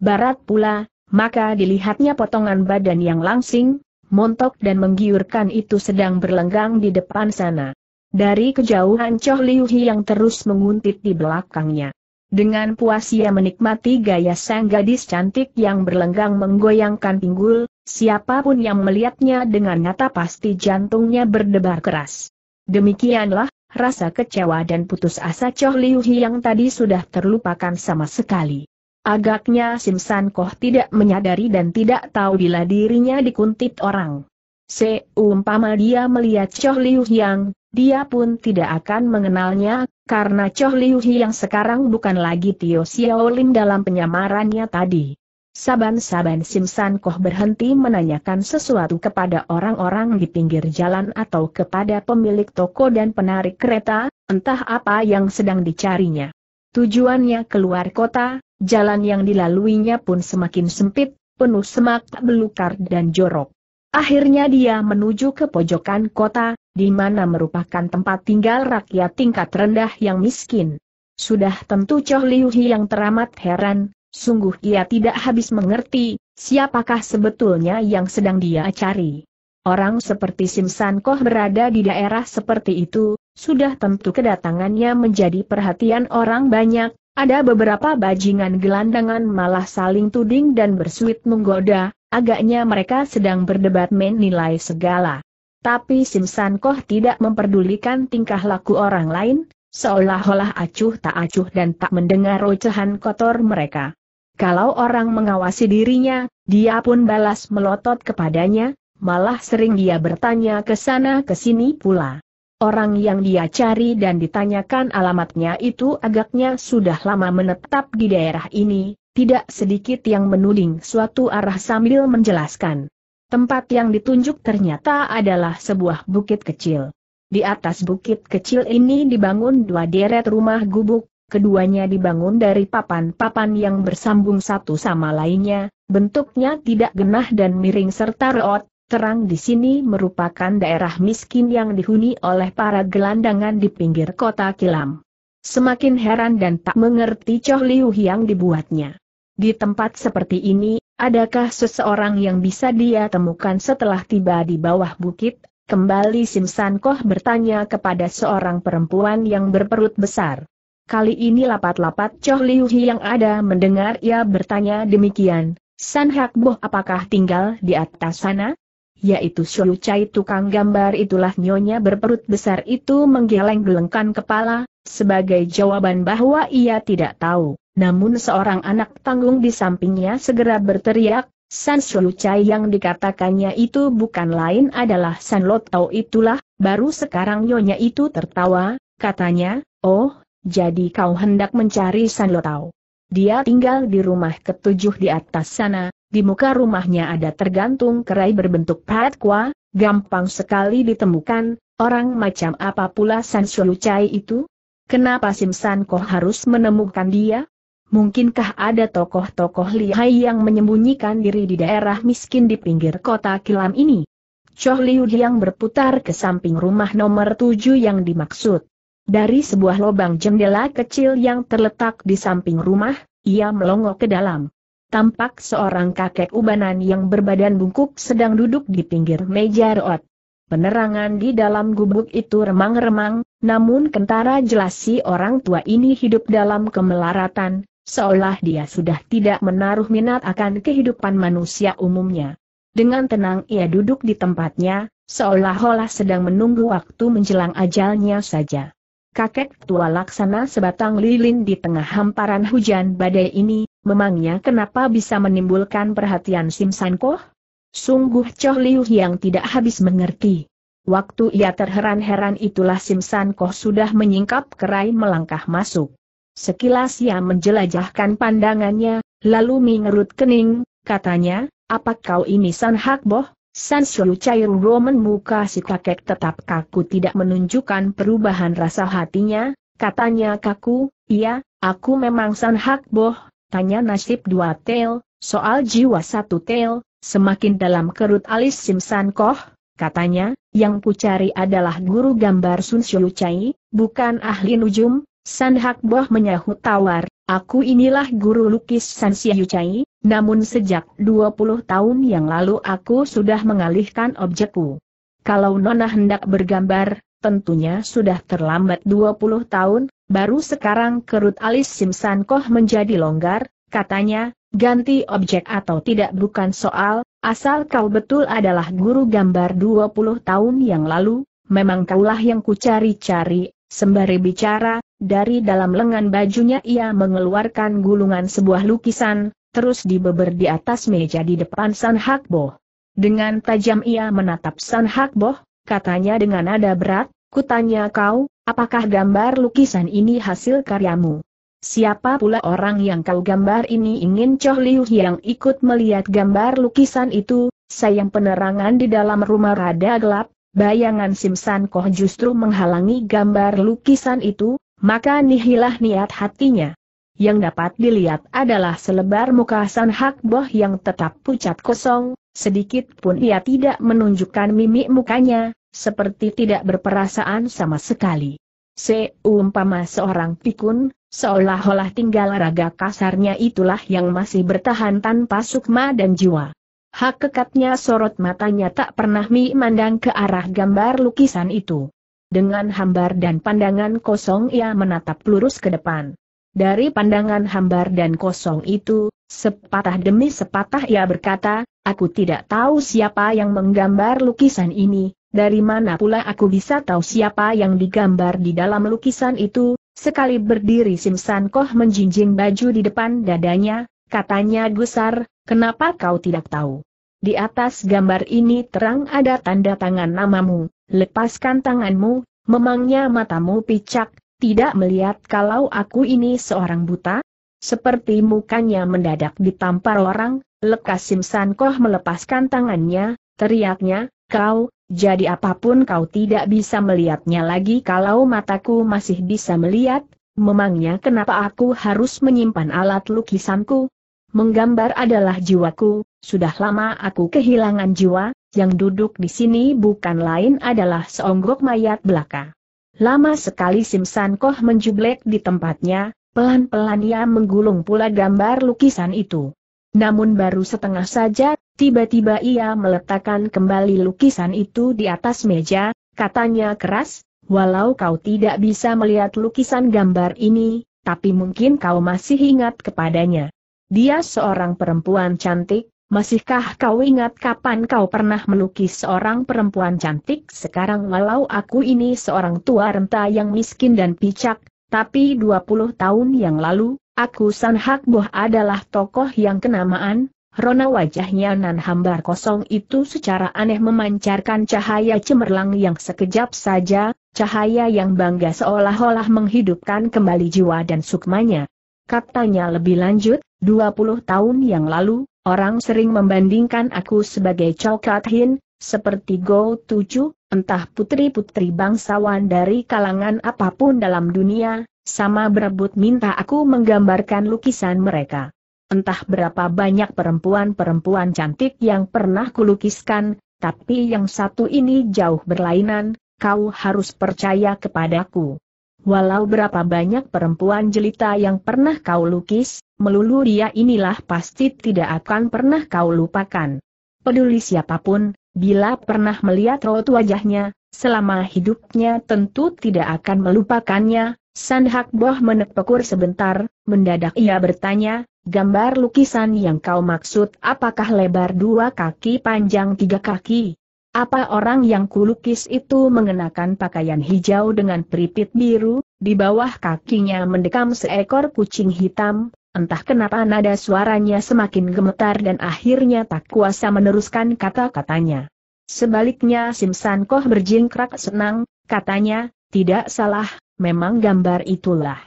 barat pula, maka dilihatnya potongan badan yang langsing, montok dan menggiurkan itu sedang berlenggang di depan sana. Dari kejauhan Choh Liu Hi yang terus menguntit di belakangnya. Dengan puas ia menikmati gaya sang gadis cantik yang berlenggang menggoyangkan pinggul, siapapun yang melihatnya dengan nyata pasti jantungnya berdebar keras. Demikianlah, rasa kecewa dan putus asa Choh Liu Hi yang tadi sudah terlupakan sama sekali. Agaknya Simsan Koh tidak menyadari dan tidak tahu bila dirinya dikuntit orang. Seumpama dia melihat Choh Liu Yang, dia pun tidak akan mengenalnya, karena Choh Liu Yang sekarang bukan lagi Tio Xiaolin dalam penyamarannya tadi. Saban-saban Simsan Koh berhenti menanyakan sesuatu kepada orang-orang di pinggir jalan atau kepada pemilik toko dan penarik kereta, entah apa yang sedang dicarinya. Tujuannya keluar kota, Jalan yang dilaluinya pun semakin sempit, penuh semak belukar dan jorok. Akhirnya dia menuju ke pojokan kota, di mana merupakan tempat tinggal rakyat tingkat rendah yang miskin. Sudah tentu Choh Liu yang teramat heran, sungguh ia tidak habis mengerti, siapakah sebetulnya yang sedang dia cari. Orang seperti Simsan Koh berada di daerah seperti itu, sudah tentu kedatangannya menjadi perhatian orang banyak, ada beberapa bajingan gelandangan malah saling tuding dan bersuit menggoda, agaknya mereka sedang berdebat menilai segala. Tapi Simsan Koh tidak memperdulikan tingkah laku orang lain, seolah-olah acuh tak acuh dan tak mendengar ocehan kotor mereka. Kalau orang mengawasi dirinya, dia pun balas melotot kepadanya, malah sering dia bertanya ke sana ke sini pula. Orang yang dia cari dan ditanyakan alamatnya itu agaknya sudah lama menetap di daerah ini, tidak sedikit yang menuding suatu arah sambil menjelaskan. Tempat yang ditunjuk ternyata adalah sebuah bukit kecil. Di atas bukit kecil ini dibangun dua deret rumah gubuk, keduanya dibangun dari papan-papan yang bersambung satu sama lainnya, bentuknya tidak genah dan miring serta reot, terang di sini merupakan daerah miskin yang dihuni oleh para gelandangan di pinggir kota Kilam. Semakin heran dan tak mengerti Choh Liu yang dibuatnya. Di tempat seperti ini, adakah seseorang yang bisa dia temukan setelah tiba di bawah bukit? Kembali Sim San Koh bertanya kepada seorang perempuan yang berperut besar. Kali ini lapat-lapat Choh Liu yang ada mendengar ia bertanya demikian, San Hak Boh apakah tinggal di atas sana? yaitu Xiu Chai tukang gambar itulah nyonya berperut besar itu menggeleng-gelengkan kepala, sebagai jawaban bahwa ia tidak tahu. Namun seorang anak tanggung di sampingnya segera berteriak, San Xiu Chai yang dikatakannya itu bukan lain adalah San Lotau itulah, baru sekarang nyonya itu tertawa, katanya, oh, jadi kau hendak mencari San Lotau. Dia tinggal di rumah ketujuh di atas sana, di muka rumahnya ada tergantung kerai berbentuk patkwa, gampang sekali ditemukan, orang macam apa pula San Shou Chai itu? Kenapa Sim San Koh harus menemukan dia? Mungkinkah ada tokoh-tokoh lihai yang menyembunyikan diri di daerah miskin di pinggir kota Kilam ini? Choh Liu yang berputar ke samping rumah nomor tujuh yang dimaksud. Dari sebuah lubang jendela kecil yang terletak di samping rumah, ia melongo ke dalam tampak seorang kakek ubanan yang berbadan bungkuk sedang duduk di pinggir meja rot. Penerangan di dalam gubuk itu remang-remang, namun kentara jelas si orang tua ini hidup dalam kemelaratan, seolah dia sudah tidak menaruh minat akan kehidupan manusia umumnya. Dengan tenang ia duduk di tempatnya, seolah-olah sedang menunggu waktu menjelang ajalnya saja. Kakek tua laksana sebatang lilin di tengah hamparan hujan badai ini, memangnya kenapa bisa menimbulkan perhatian Sim San Koh? Sungguh Choh Liu yang tidak habis mengerti. Waktu ia terheran-heran itulah Sim San Koh sudah menyingkap kerai melangkah masuk. Sekilas ia menjelajahkan pandangannya, lalu mengerut kening, katanya, apa kau ini San Hak Boh? San Xiu Chai Roman muka si kakek tetap kaku tidak menunjukkan perubahan rasa hatinya, katanya kaku, iya, aku memang San Hak Boh, tanya nasib dua tel, soal jiwa satu tel, semakin dalam kerut alis Simsan Koh, katanya, yang cari adalah guru gambar Sun Shou Chai, bukan ahli nujum, San Hak Boh menyahut tawar, aku inilah guru lukis San Siyu Chai, namun sejak 20 tahun yang lalu aku sudah mengalihkan objekku. Kalau Nona hendak bergambar, tentunya sudah terlambat 20 tahun, Baru sekarang kerut alis Simsan Koh menjadi longgar, katanya, ganti objek atau tidak bukan soal, asal kau betul adalah guru gambar 20 tahun yang lalu, memang kaulah yang kucari-cari, sembari bicara, dari dalam lengan bajunya ia mengeluarkan gulungan sebuah lukisan, terus dibeber di atas meja di depan San Hakbo. Dengan tajam ia menatap San Hakbo, katanya dengan nada berat, kutanya kau, Apakah gambar lukisan ini hasil karyamu? Siapa pula orang yang kau gambar ini ingin Choh Liu yang ikut melihat gambar lukisan itu, sayang penerangan di dalam rumah rada gelap, bayangan Simsan Koh justru menghalangi gambar lukisan itu, maka nihilah niat hatinya. Yang dapat dilihat adalah selebar muka San Hak Boh yang tetap pucat kosong, sedikit pun ia tidak menunjukkan mimik mukanya, seperti tidak berperasaan sama sekali. Seumpama seorang pikun, seolah-olah tinggal raga kasarnya itulah yang masih bertahan tanpa sukma dan jiwa. Hak kekatnya sorot matanya tak pernah memandang ke arah gambar lukisan itu. Dengan hambar dan pandangan kosong ia menatap lurus ke depan. Dari pandangan hambar dan kosong itu, sepatah demi sepatah ia berkata, aku tidak tahu siapa yang menggambar lukisan ini, dari mana pula aku bisa tahu siapa yang digambar di dalam lukisan itu, sekali berdiri Simsan Koh menjinjing baju di depan dadanya, katanya gusar, kenapa kau tidak tahu? Di atas gambar ini terang ada tanda tangan namamu, lepaskan tanganmu, memangnya matamu picak, tidak melihat kalau aku ini seorang buta? Seperti mukanya mendadak ditampar orang, lekas Simsan Koh melepaskan tangannya, teriaknya, kau, jadi apapun kau tidak bisa melihatnya lagi kalau mataku masih bisa melihat, memangnya kenapa aku harus menyimpan alat lukisanku? Menggambar adalah jiwaku, sudah lama aku kehilangan jiwa, yang duduk di sini bukan lain adalah seonggok mayat belaka. Lama sekali Simsan Koh menjublek di tempatnya, pelan-pelan ia menggulung pula gambar lukisan itu. Namun baru setengah saja, Tiba-tiba ia meletakkan kembali lukisan itu di atas meja, katanya keras, walau kau tidak bisa melihat lukisan gambar ini, tapi mungkin kau masih ingat kepadanya. Dia seorang perempuan cantik, masihkah kau ingat kapan kau pernah melukis seorang perempuan cantik? Sekarang walau aku ini seorang tua renta yang miskin dan picak, tapi 20 tahun yang lalu, aku San Hak Boh adalah tokoh yang kenamaan, Rona wajahnya nan hambar kosong itu secara aneh memancarkan cahaya cemerlang yang sekejap saja, cahaya yang bangga seolah-olah menghidupkan kembali jiwa dan sukmanya. Katanya lebih lanjut, 20 tahun yang lalu, orang sering membandingkan aku sebagai Chokat Hin, seperti Go Tuju, entah putri-putri bangsawan dari kalangan apapun dalam dunia, sama berebut minta aku menggambarkan lukisan mereka. Entah berapa banyak perempuan-perempuan cantik yang pernah kulukiskan, tapi yang satu ini jauh berlainan, kau harus percaya kepadaku. Walau berapa banyak perempuan jelita yang pernah kau lukis, melulu dia inilah pasti tidak akan pernah kau lupakan. Peduli siapapun, bila pernah melihat raut wajahnya, selama hidupnya tentu tidak akan melupakannya, Sandhak Boh menepekur sebentar, mendadak ia bertanya, gambar lukisan yang kau maksud apakah lebar dua kaki panjang tiga kaki? Apa orang yang kulukis itu mengenakan pakaian hijau dengan peripit biru, di bawah kakinya mendekam seekor kucing hitam, Entah kenapa nada suaranya semakin gemetar dan akhirnya tak kuasa meneruskan kata-katanya. Sebaliknya Simsan Koh berjingkrak senang, katanya, tidak salah, memang gambar itulah.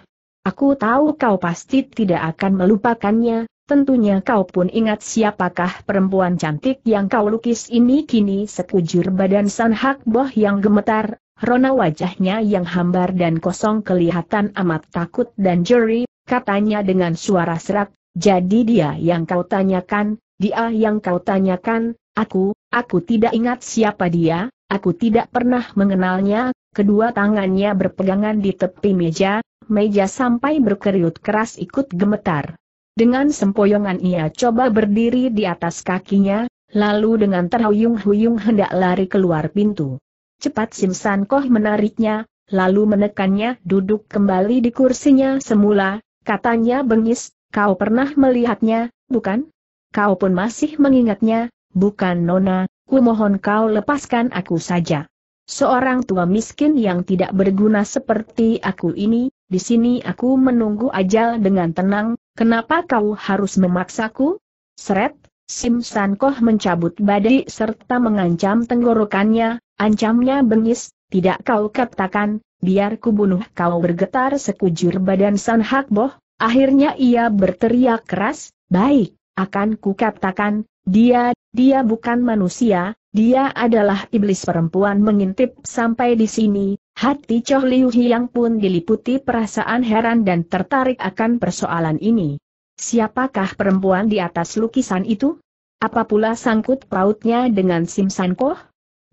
Aku tahu kau pasti tidak akan melupakannya, tentunya kau pun ingat siapakah perempuan cantik yang kau lukis ini kini sekujur badan San Hak Boh yang gemetar, rona wajahnya yang hambar dan kosong kelihatan amat takut dan jeri, katanya dengan suara serak, jadi dia yang kau tanyakan, dia yang kau tanyakan, aku, aku tidak ingat siapa dia, Aku tidak pernah mengenalnya, kedua tangannya berpegangan di tepi meja, meja sampai berkeriut keras ikut gemetar. Dengan sempoyongan ia coba berdiri di atas kakinya, lalu dengan terhuyung-huyung hendak lari keluar pintu. Cepat Simsan Koh menariknya, lalu menekannya duduk kembali di kursinya semula, katanya bengis, kau pernah melihatnya, bukan? Kau pun masih mengingatnya, bukan Nona, mohon kau lepaskan aku saja. Seorang tua miskin yang tidak berguna seperti aku ini, di sini aku menunggu ajal dengan tenang, kenapa kau harus memaksaku? Seret, Sim San Koh mencabut badai serta mengancam tenggorokannya, ancamnya bengis, tidak kau katakan, biar bunuh kau bergetar sekujur badan San Hak Boh, akhirnya ia berteriak keras, baik, akan kukatakan, dia, dia bukan manusia, dia adalah iblis perempuan mengintip sampai di sini, hati Choh Liu Hiang pun diliputi perasaan heran dan tertarik akan persoalan ini. Siapakah perempuan di atas lukisan itu? Apa pula sangkut pautnya dengan Sim San Koh?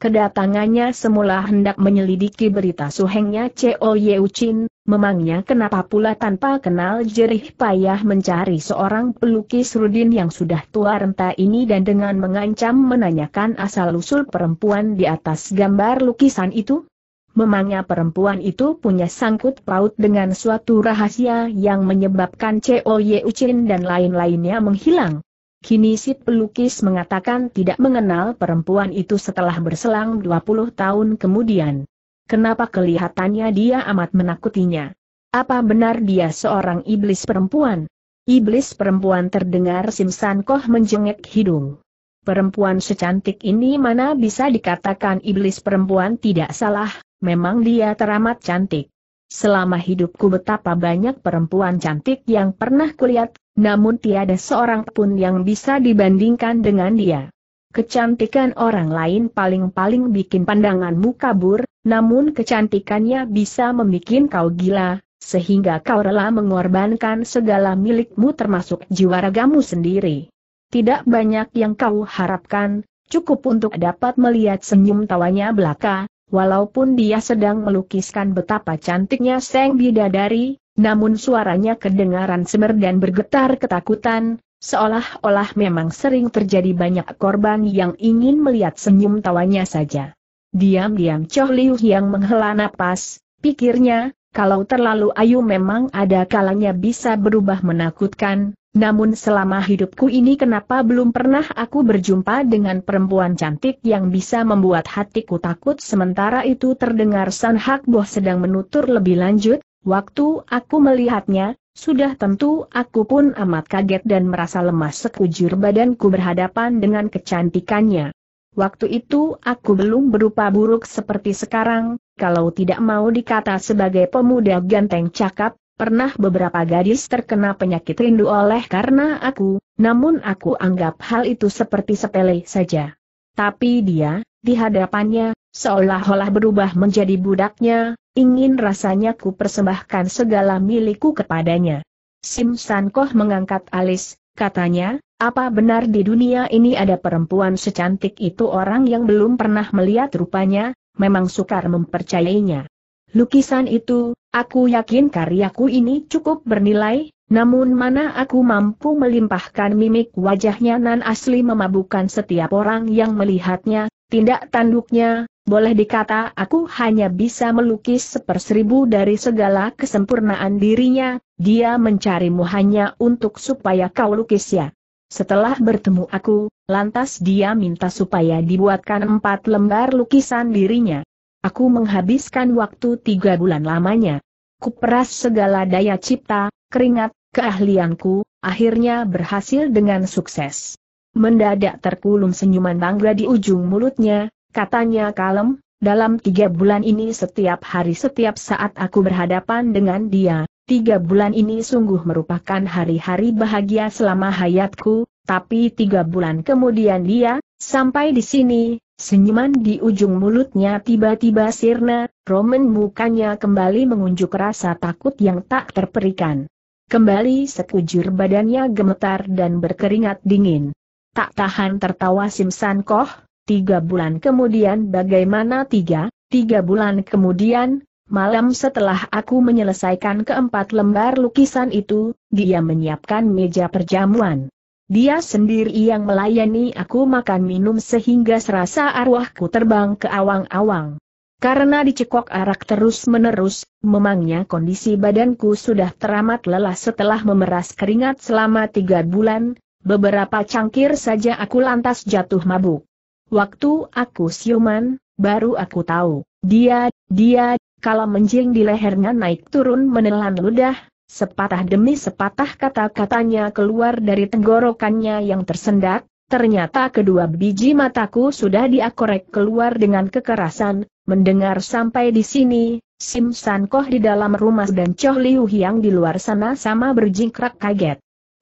Kedatangannya semula hendak menyelidiki berita suhengnya Cheo Yeu Chin, Memangnya kenapa pula tanpa kenal jerih payah mencari seorang pelukis Rudin yang sudah tua renta ini dan dengan mengancam menanyakan asal-usul perempuan di atas gambar lukisan itu? Memangnya perempuan itu punya sangkut paut dengan suatu rahasia yang menyebabkan COY Ucin dan lain-lainnya menghilang? Kini si pelukis mengatakan tidak mengenal perempuan itu setelah berselang 20 tahun kemudian kenapa kelihatannya dia amat menakutinya? Apa benar dia seorang iblis perempuan? Iblis perempuan terdengar Simsan Koh menjengek hidung. Perempuan secantik ini mana bisa dikatakan iblis perempuan tidak salah, memang dia teramat cantik. Selama hidupku betapa banyak perempuan cantik yang pernah kulihat, namun tiada seorang pun yang bisa dibandingkan dengan dia. Kecantikan orang lain paling-paling bikin pandanganmu kabur, namun kecantikannya bisa membuat kau gila, sehingga kau rela mengorbankan segala milikmu termasuk jiwa ragamu sendiri. Tidak banyak yang kau harapkan, cukup untuk dapat melihat senyum tawanya belaka, walaupun dia sedang melukiskan betapa cantiknya Seng Bidadari, namun suaranya kedengaran semer dan bergetar ketakutan, seolah-olah memang sering terjadi banyak korban yang ingin melihat senyum tawanya saja. Diam-diam Choh Liu yang menghela napas, pikirnya, kalau terlalu ayu memang ada kalanya bisa berubah menakutkan, namun selama hidupku ini kenapa belum pernah aku berjumpa dengan perempuan cantik yang bisa membuat hatiku takut sementara itu terdengar San Hak Boh sedang menutur lebih lanjut, waktu aku melihatnya, sudah tentu aku pun amat kaget dan merasa lemas sekujur badanku berhadapan dengan kecantikannya. Waktu itu aku belum berupa buruk seperti sekarang, kalau tidak mau dikata sebagai pemuda ganteng cakap, pernah beberapa gadis terkena penyakit rindu oleh karena aku, namun aku anggap hal itu seperti sepele saja. Tapi dia, di hadapannya, seolah-olah berubah menjadi budaknya, ingin rasanya ku persembahkan segala milikku kepadanya. Sim San Koh mengangkat alis, katanya, apa benar di dunia ini ada perempuan secantik itu orang yang belum pernah melihat rupanya, memang sukar mempercayainya. Lukisan itu, aku yakin karyaku ini cukup bernilai, namun mana aku mampu melimpahkan mimik wajahnya nan asli memabukkan setiap orang yang melihatnya, tindak tanduknya, boleh dikata aku hanya bisa melukis seperseribu dari segala kesempurnaan dirinya, dia mencarimu hanya untuk supaya kau lukis ya. Setelah bertemu aku, lantas dia minta supaya dibuatkan empat lembar lukisan dirinya. Aku menghabiskan waktu tiga bulan lamanya. Kuperas segala daya cipta, keringat, keahlianku, akhirnya berhasil dengan sukses. Mendadak terkulum senyuman bangga di ujung mulutnya, katanya kalem, dalam tiga bulan ini setiap hari setiap saat aku berhadapan dengan dia, Tiga bulan ini sungguh merupakan hari-hari bahagia selama hayatku, tapi tiga bulan kemudian dia, sampai di sini, senyuman di ujung mulutnya tiba-tiba sirna, Roman mukanya kembali mengunjuk rasa takut yang tak terperikan. Kembali sekujur badannya gemetar dan berkeringat dingin. Tak tahan tertawa Simsan Koh, tiga bulan kemudian bagaimana tiga, tiga bulan kemudian, Malam setelah aku menyelesaikan keempat lembar lukisan itu, dia menyiapkan meja perjamuan. Dia sendiri yang melayani aku makan minum sehingga serasa arwahku terbang ke awang-awang. Karena dicekok arak terus-menerus, memangnya kondisi badanku sudah teramat lelah setelah memeras keringat selama tiga bulan, beberapa cangkir saja aku lantas jatuh mabuk. Waktu aku siuman, baru aku tahu, dia, dia, kalau menjing di lehernya naik turun menelan ludah, sepatah demi sepatah kata-katanya keluar dari tenggorokannya yang tersendat, ternyata kedua biji mataku sudah diakorek keluar dengan kekerasan, mendengar sampai di sini, Sim San Koh di dalam rumah dan Choh Liu Hiang di luar sana sama berjingkrak kaget.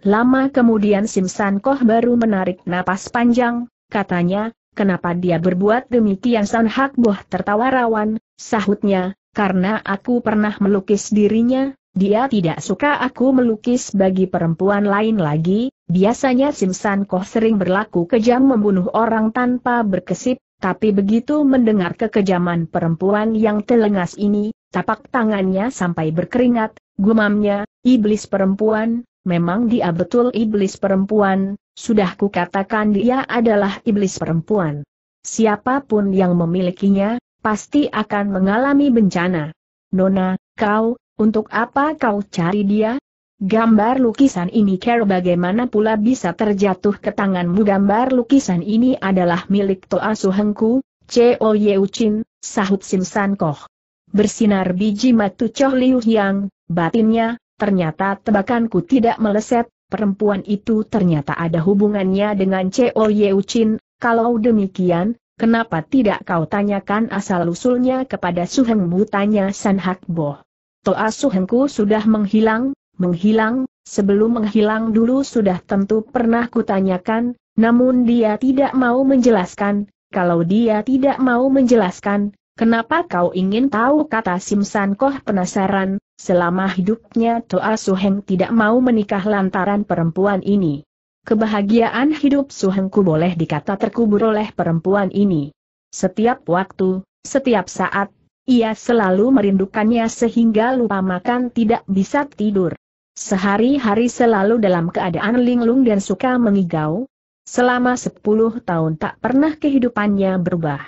Lama kemudian Sim San Koh baru menarik napas panjang, katanya, kenapa dia berbuat demikian San Hak Boh tertawa rawan, sahutnya, karena aku pernah melukis dirinya, dia tidak suka aku melukis bagi perempuan lain lagi, biasanya Simsan Koh sering berlaku kejam membunuh orang tanpa berkesip, tapi begitu mendengar kekejaman perempuan yang telengas ini, tapak tangannya sampai berkeringat, gumamnya, iblis perempuan, memang dia betul iblis perempuan, sudah kukatakan dia adalah iblis perempuan. Siapapun yang memilikinya, pasti akan mengalami bencana. Nona, kau, untuk apa kau cari dia? Gambar lukisan ini care bagaimana pula bisa terjatuh ke tanganmu gambar lukisan ini adalah milik Toa Suhengku, Cheo Yeuchin, sahut Simsan Koh. Bersinar biji matu Choh Liu Yang, batinnya, ternyata tebakanku tidak meleset, perempuan itu ternyata ada hubungannya dengan Cheo Yeuchin, kalau demikian, Kenapa tidak kau tanyakan asal-usulnya kepada Suhengmu tanya San Hak Bo. Toa Suhengku sudah menghilang, menghilang, sebelum menghilang dulu sudah tentu pernah kutanyakan, namun dia tidak mau menjelaskan, kalau dia tidak mau menjelaskan, kenapa kau ingin tahu kata Simsan Koh penasaran, selama hidupnya Toa Suheng tidak mau menikah lantaran perempuan ini. Kebahagiaan hidup Suhengku boleh dikata terkubur oleh perempuan ini. Setiap waktu, setiap saat, ia selalu merindukannya sehingga lupa makan tidak bisa tidur. Sehari-hari selalu dalam keadaan linglung dan suka mengigau. Selama sepuluh tahun tak pernah kehidupannya berubah.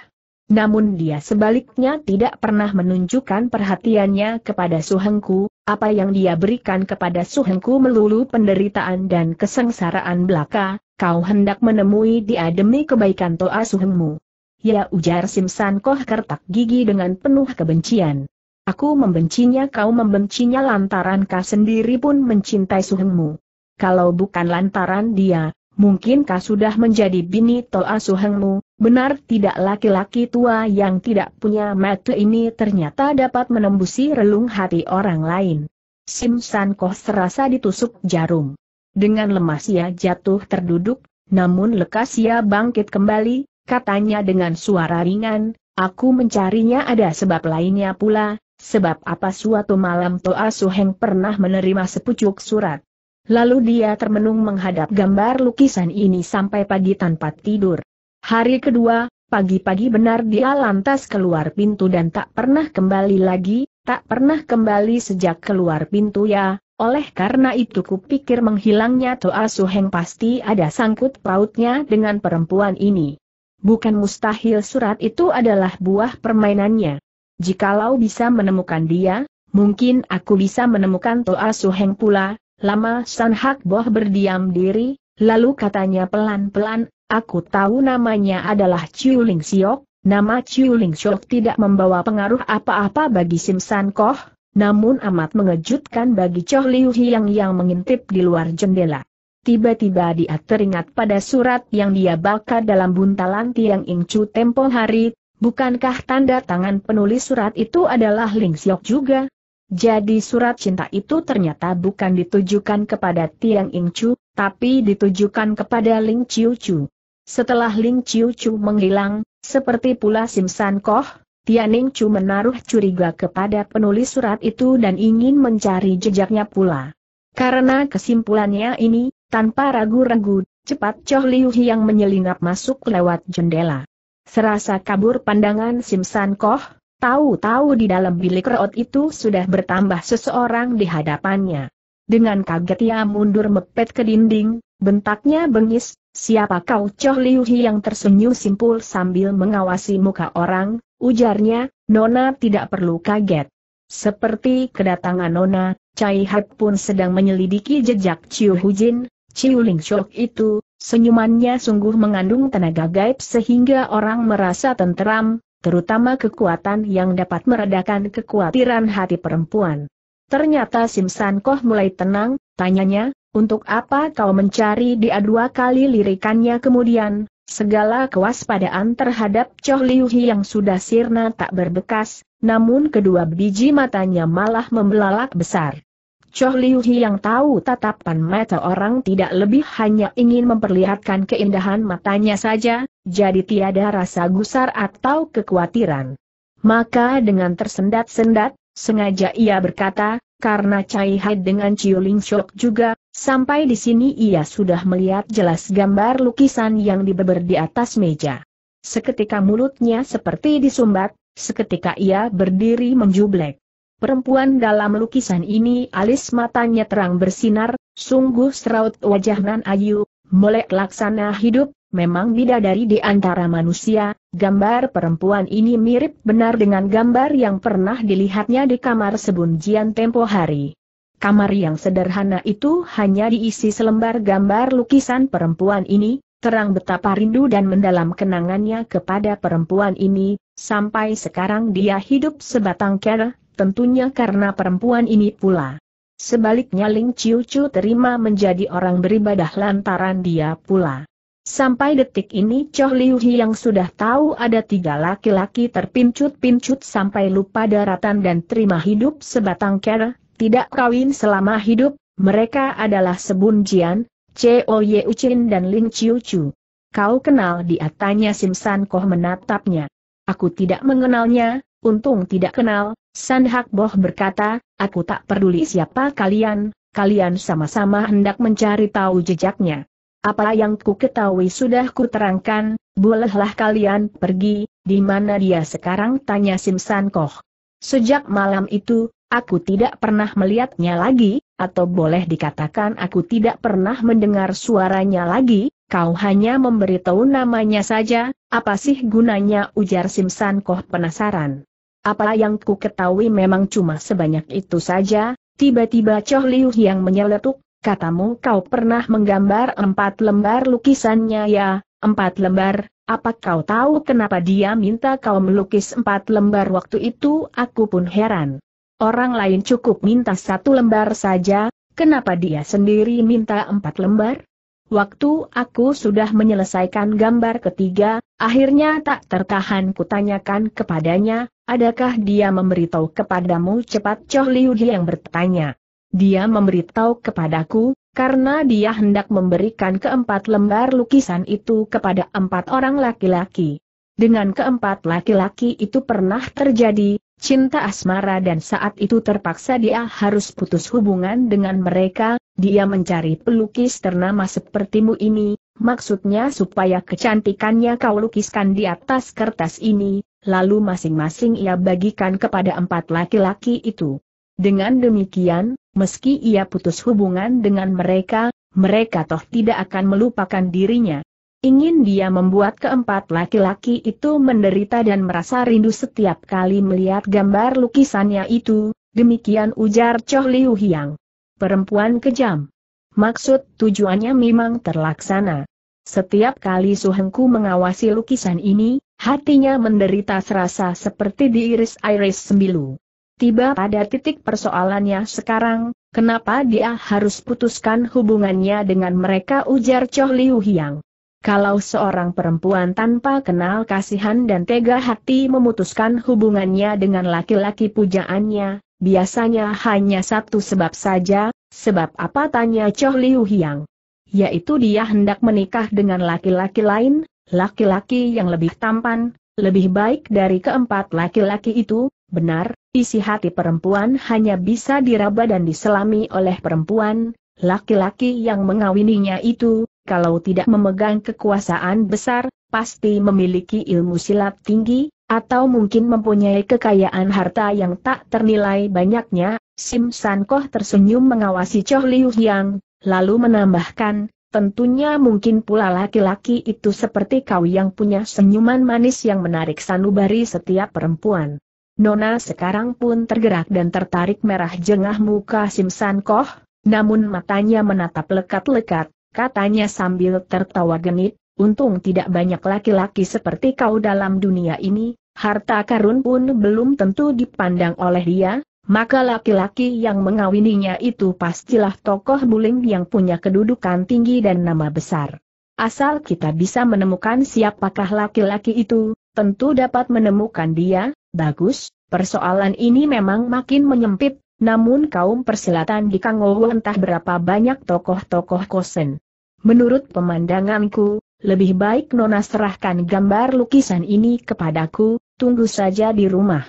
Namun dia sebaliknya tidak pernah menunjukkan perhatiannya kepada Suhengku, apa yang dia berikan kepada Suhengku melulu penderitaan dan kesengsaraan belaka, kau hendak menemui dia demi kebaikan Toa Suhengmu. Ya ujar Simsan Koh kertak gigi dengan penuh kebencian. Aku membencinya kau membencinya lantaran kau sendiri pun mencintai Suhengmu. Kalau bukan lantaran dia, mungkin kau sudah menjadi bini Toa Suhengmu, Benar tidak laki-laki tua yang tidak punya mata ini ternyata dapat menembusi relung hati orang lain. Sim San Koh serasa ditusuk jarum. Dengan lemas ia jatuh terduduk, namun lekas ia bangkit kembali, katanya dengan suara ringan, aku mencarinya ada sebab lainnya pula, sebab apa suatu malam Toa Suheng pernah menerima sepucuk surat. Lalu dia termenung menghadap gambar lukisan ini sampai pagi tanpa tidur. Hari kedua, pagi-pagi benar dia lantas keluar pintu dan tak pernah kembali lagi, tak pernah kembali sejak keluar pintu ya, oleh karena itu kupikir menghilangnya Toa Suheng pasti ada sangkut pautnya dengan perempuan ini. Bukan mustahil surat itu adalah buah permainannya. Jikalau bisa menemukan dia, mungkin aku bisa menemukan Toa Suheng pula, lama San Hak Boh berdiam diri, lalu katanya pelan-pelan, Aku tahu namanya adalah Chiu Ling Siok, nama Chiu Ling Siok tidak membawa pengaruh apa-apa bagi Simsan Koh, namun amat mengejutkan bagi Choh Liu Hiang yang mengintip di luar jendela. Tiba-tiba dia teringat pada surat yang dia bakar dalam buntalan Tiang Ing Chu tempo hari, bukankah tanda tangan penulis surat itu adalah Ling Siok juga? Jadi surat cinta itu ternyata bukan ditujukan kepada Tiang Ing tapi ditujukan kepada Ling Chiu Chu. Setelah Ling Chiu Chu menghilang, seperti pula Sim San Koh, Tianing Chu menaruh curiga kepada penulis surat itu dan ingin mencari jejaknya pula. Karena kesimpulannya ini, tanpa ragu-ragu, cepat Choh Liu yang menyelinap masuk lewat jendela. Serasa kabur pandangan Sim San Koh, tahu-tahu di dalam bilik reot itu sudah bertambah seseorang di hadapannya. Dengan kaget ia mundur mepet ke dinding, bentaknya bengis, Siapa kau Choh Liu Hi yang tersenyum simpul sambil mengawasi muka orang, ujarnya, Nona tidak perlu kaget. Seperti kedatangan Nona, Cai Hak pun sedang menyelidiki jejak Chiu Jin, Chiu Ling Shok itu, senyumannya sungguh mengandung tenaga gaib sehingga orang merasa tenteram, terutama kekuatan yang dapat meredakan kekhawatiran hati perempuan. Ternyata Simsan Koh mulai tenang, tanyanya, untuk apa kau mencari dia dua kali lirikannya kemudian, segala kewaspadaan terhadap Choh Liu Hi yang sudah sirna tak berbekas, namun kedua biji matanya malah membelalak besar. Choh Liu Hi yang tahu tatapan mata orang tidak lebih hanya ingin memperlihatkan keindahan matanya saja, jadi tiada rasa gusar atau kekhawatiran. Maka dengan tersendat-sendat, sengaja ia berkata, karena Cai Hai dengan Ling Shock juga, sampai di sini ia sudah melihat jelas gambar lukisan yang dibeber di atas meja. Seketika mulutnya seperti disumbat, seketika ia berdiri menjublek. Perempuan dalam lukisan ini alis matanya terang bersinar, sungguh seraut wajah nan ayu, molek laksana hidup, memang bidadari di antara manusia, gambar perempuan ini mirip benar dengan gambar yang pernah dilihatnya di kamar sebunjian tempo hari. Kamar yang sederhana itu hanya diisi selembar gambar lukisan perempuan ini, terang betapa rindu dan mendalam kenangannya kepada perempuan ini, sampai sekarang dia hidup sebatang kera, tentunya karena perempuan ini pula. Sebaliknya Ling Chiu Chiu terima menjadi orang beribadah lantaran dia pula. Sampai detik ini Choh Liu yang sudah tahu ada tiga laki-laki terpincut-pincut sampai lupa daratan dan terima hidup sebatang kera, tidak kawin selama hidup, mereka adalah Sebun Jian, Cho Ye Ucin dan Ling Chiu Chu. Kau kenal dia tanya San Koh menatapnya. Aku tidak mengenalnya, untung tidak kenal, San Hak Boh berkata, aku tak peduli siapa kalian, kalian sama-sama hendak mencari tahu jejaknya. Apa yang ku ketahui sudah ku terangkan, bolehlah kalian pergi, di mana dia sekarang tanya Simsan Koh. Sejak malam itu, aku tidak pernah melihatnya lagi, atau boleh dikatakan aku tidak pernah mendengar suaranya lagi, kau hanya memberitahu namanya saja, apa sih gunanya ujar Simsan Koh penasaran. Apa yang ku ketahui memang cuma sebanyak itu saja, tiba-tiba Choh Liu yang menyeletuk, Katamu kau pernah menggambar empat lembar lukisannya ya, empat lembar, apa kau tahu kenapa dia minta kau melukis empat lembar waktu itu aku pun heran. Orang lain cukup minta satu lembar saja, kenapa dia sendiri minta empat lembar? Waktu aku sudah menyelesaikan gambar ketiga, akhirnya tak tertahan kutanyakan kepadanya, adakah dia memberitahu kepadamu cepat Choh Liu yang bertanya. Dia memberitahu kepadaku, karena dia hendak memberikan keempat lembar lukisan itu kepada empat orang laki-laki. Dengan keempat laki-laki itu pernah terjadi, cinta asmara dan saat itu terpaksa dia harus putus hubungan dengan mereka, dia mencari pelukis ternama sepertimu ini, maksudnya supaya kecantikannya kau lukiskan di atas kertas ini, lalu masing-masing ia bagikan kepada empat laki-laki itu. Dengan demikian, meski ia putus hubungan dengan mereka, mereka toh tidak akan melupakan dirinya. Ingin dia membuat keempat laki-laki itu menderita dan merasa rindu setiap kali melihat gambar lukisannya itu, demikian ujar Choh Liu Hiang. Perempuan kejam. Maksud tujuannya memang terlaksana. Setiap kali Su Hengku mengawasi lukisan ini, hatinya menderita serasa seperti diiris-iris sembilu. Tiba pada titik persoalannya sekarang, kenapa dia harus putuskan hubungannya dengan mereka ujar Choh Liu Hiang. Kalau seorang perempuan tanpa kenal kasihan dan tega hati memutuskan hubungannya dengan laki-laki pujaannya, biasanya hanya satu sebab saja, sebab apa tanya Choh Liu Hiang. Yaitu dia hendak menikah dengan laki-laki lain, laki-laki yang lebih tampan, lebih baik dari keempat laki-laki itu, Benar, isi hati perempuan hanya bisa diraba dan diselami oleh perempuan, laki-laki yang mengawininya itu, kalau tidak memegang kekuasaan besar, pasti memiliki ilmu silat tinggi, atau mungkin mempunyai kekayaan harta yang tak ternilai banyaknya, Sim San Koh tersenyum mengawasi Choh Liu Yang, lalu menambahkan, tentunya mungkin pula laki-laki itu seperti kau yang punya senyuman manis yang menarik sanubari setiap perempuan. Nona sekarang pun tergerak dan tertarik merah jengah muka Simsan Koh, namun matanya menatap lekat-lekat, katanya sambil tertawa genit, untung tidak banyak laki-laki seperti kau dalam dunia ini, harta karun pun belum tentu dipandang oleh dia, maka laki-laki yang mengawininya itu pastilah tokoh buling yang punya kedudukan tinggi dan nama besar. Asal kita bisa menemukan siapakah laki-laki itu, tentu dapat menemukan dia, Bagus, persoalan ini memang makin menyempit, namun kaum persilatan di Kangowo entah berapa banyak tokoh-tokoh kosen. Menurut pemandanganku, lebih baik Nona serahkan gambar lukisan ini kepadaku, tunggu saja di rumah.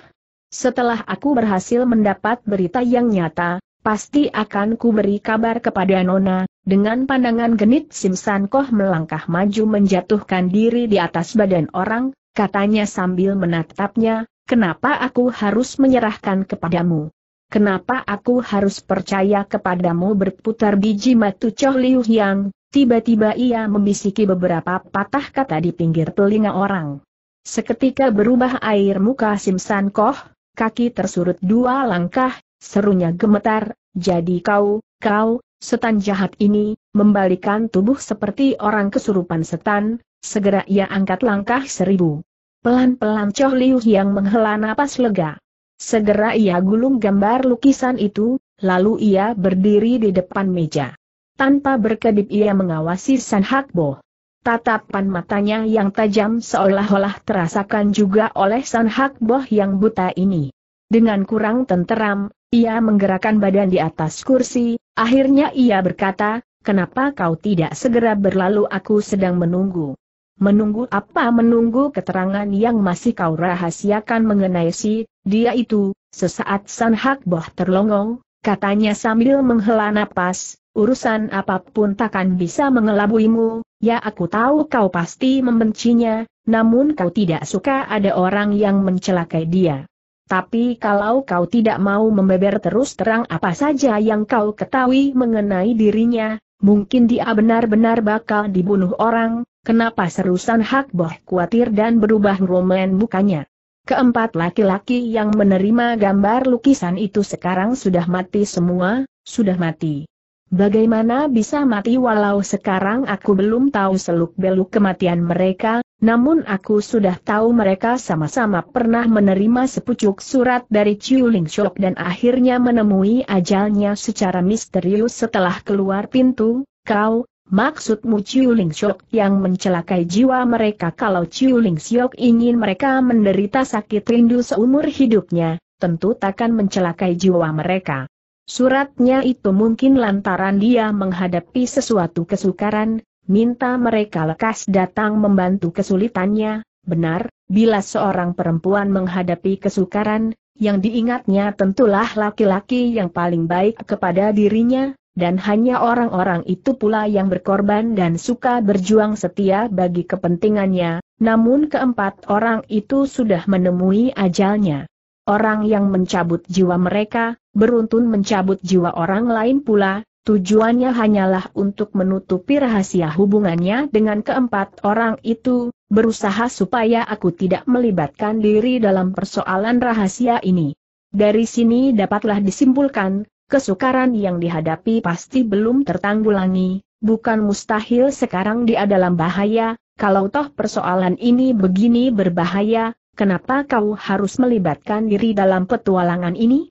Setelah aku berhasil mendapat berita yang nyata, pasti akan ku beri kabar kepada Nona, dengan pandangan genit Simsan Koh melangkah maju menjatuhkan diri di atas badan orang, katanya sambil menatapnya, Kenapa aku harus menyerahkan kepadamu? Kenapa aku harus percaya kepadamu berputar biji matu Choh Liu Yang? Tiba-tiba ia membisiki beberapa patah kata di pinggir telinga orang. Seketika berubah air muka Simsan Koh, kaki tersurut dua langkah, serunya gemetar, jadi kau, kau, setan jahat ini, membalikan tubuh seperti orang kesurupan setan, segera ia angkat langkah seribu. Pelan-pelan Choh Liu yang menghela napas lega. Segera ia gulung gambar lukisan itu, lalu ia berdiri di depan meja. Tanpa berkedip ia mengawasi San Bo. Tatapan matanya yang tajam seolah-olah terasakan juga oleh San Bo yang buta ini. Dengan kurang tenteram, ia menggerakkan badan di atas kursi, akhirnya ia berkata, kenapa kau tidak segera berlalu aku sedang menunggu. Menunggu apa menunggu keterangan yang masih kau rahasiakan mengenai si, dia itu, sesaat San Hak Boh terlongong, katanya sambil menghela napas, urusan apapun takkan bisa mengelabuimu, ya aku tahu kau pasti membencinya, namun kau tidak suka ada orang yang mencelakai dia. Tapi kalau kau tidak mau membeber terus terang apa saja yang kau ketahui mengenai dirinya, mungkin dia benar-benar bakal dibunuh orang, Kenapa serusan Hak Boh khawatir dan berubah romen bukannya? Keempat laki-laki yang menerima gambar lukisan itu sekarang sudah mati semua, sudah mati. Bagaimana bisa mati walau sekarang aku belum tahu seluk-beluk kematian mereka, namun aku sudah tahu mereka sama-sama pernah menerima sepucuk surat dari Chiu Ling Shok dan akhirnya menemui ajalnya secara misterius setelah keluar pintu, kau, Maksudmu Chiu Ling Siok yang mencelakai jiwa mereka kalau Chiu Ling Siok ingin mereka menderita sakit rindu seumur hidupnya, tentu takkan mencelakai jiwa mereka. Suratnya itu mungkin lantaran dia menghadapi sesuatu kesukaran, minta mereka lekas datang membantu kesulitannya, benar, bila seorang perempuan menghadapi kesukaran, yang diingatnya tentulah laki-laki yang paling baik kepada dirinya, dan hanya orang-orang itu pula yang berkorban dan suka berjuang setia bagi kepentingannya, namun keempat orang itu sudah menemui ajalnya. Orang yang mencabut jiwa mereka, beruntun mencabut jiwa orang lain pula, tujuannya hanyalah untuk menutupi rahasia hubungannya dengan keempat orang itu, berusaha supaya aku tidak melibatkan diri dalam persoalan rahasia ini. Dari sini dapatlah disimpulkan, kesukaran yang dihadapi pasti belum tertanggulangi, bukan mustahil sekarang dia dalam bahaya, kalau toh persoalan ini begini berbahaya, kenapa kau harus melibatkan diri dalam petualangan ini?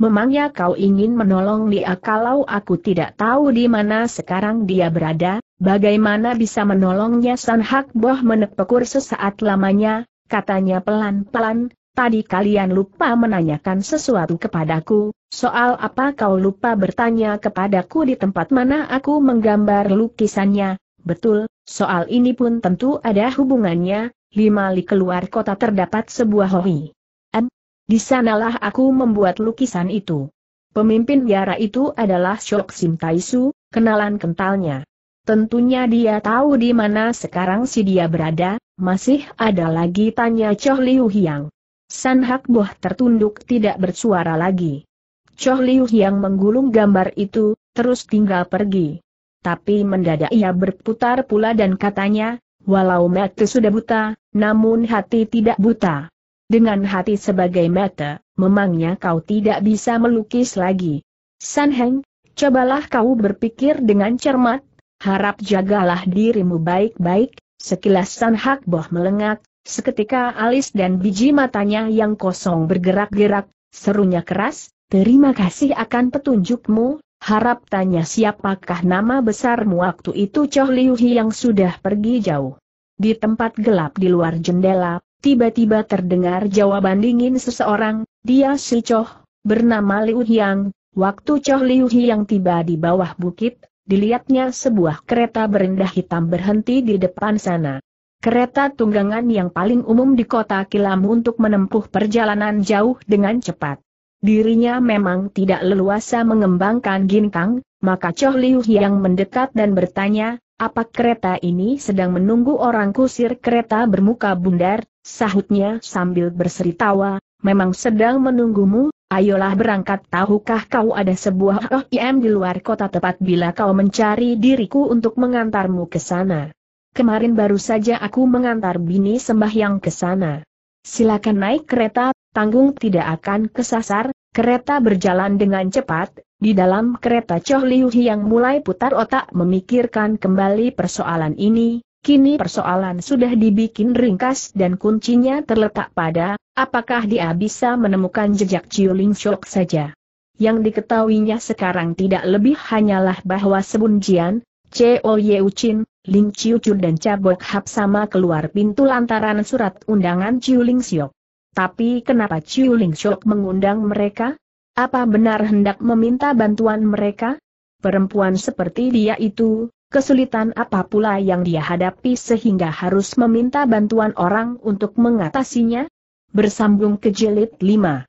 Memangnya kau ingin menolong dia kalau aku tidak tahu di mana sekarang dia berada, bagaimana bisa menolongnya San Hak Boh menepukur sesaat lamanya, katanya pelan-pelan, Tadi kalian lupa menanyakan sesuatu kepadaku, soal apa kau lupa bertanya kepadaku di tempat mana aku menggambar lukisannya, betul, soal ini pun tentu ada hubungannya, lima li keluar kota terdapat sebuah hoi. Em, di sanalah aku membuat lukisan itu. Pemimpin biara itu adalah Shok Sim Taisu, kenalan kentalnya. Tentunya dia tahu di mana sekarang si dia berada, masih ada lagi tanya Choh Liu Hiang. San Hak Boh tertunduk tidak bersuara lagi. Choh Liu yang menggulung gambar itu, terus tinggal pergi. Tapi mendadak ia berputar pula dan katanya, walau mata sudah buta, namun hati tidak buta. Dengan hati sebagai mata, memangnya kau tidak bisa melukis lagi. San Heng, cobalah kau berpikir dengan cermat, harap jagalah dirimu baik-baik, sekilas San Hak Boh melengak, Seketika alis dan biji matanya yang kosong bergerak-gerak, serunya keras, terima kasih akan petunjukmu, harap tanya siapakah nama besarmu waktu itu Choh Liu yang sudah pergi jauh. Di tempat gelap di luar jendela, tiba-tiba terdengar jawaban dingin seseorang, dia si Choh, bernama Liu Yang. Waktu Choh Liu yang tiba di bawah bukit, dilihatnya sebuah kereta berendah hitam berhenti di depan sana. Kereta tunggangan yang paling umum di kota Kilam untuk menempuh perjalanan jauh dengan cepat. Dirinya memang tidak leluasa mengembangkan ginkang, maka Choh Liu yang mendekat dan bertanya, apa kereta ini sedang menunggu orang kusir kereta bermuka bundar, sahutnya sambil berseri tawa, memang sedang menunggumu, ayolah berangkat tahukah kau ada sebuah OIM di luar kota tepat bila kau mencari diriku untuk mengantarmu ke sana kemarin baru saja aku mengantar bini sembahyang ke sana. Silakan naik kereta, tanggung tidak akan kesasar, kereta berjalan dengan cepat, di dalam kereta Choh Liu yang mulai putar otak memikirkan kembali persoalan ini, kini persoalan sudah dibikin ringkas dan kuncinya terletak pada, apakah dia bisa menemukan jejak Chiu Ling Shok saja. Yang diketahuinya sekarang tidak lebih hanyalah bahwa Sebunjian, Cheo Yeuchin, Ling Chiu Chun dan Cabok Hap sama keluar pintu lantaran surat undangan Chiu Ling Siok. Tapi kenapa Chiu Ling Siok mengundang mereka? Apa benar hendak meminta bantuan mereka? Perempuan seperti dia itu, kesulitan apa pula yang dia hadapi sehingga harus meminta bantuan orang untuk mengatasinya? Bersambung ke jilid 5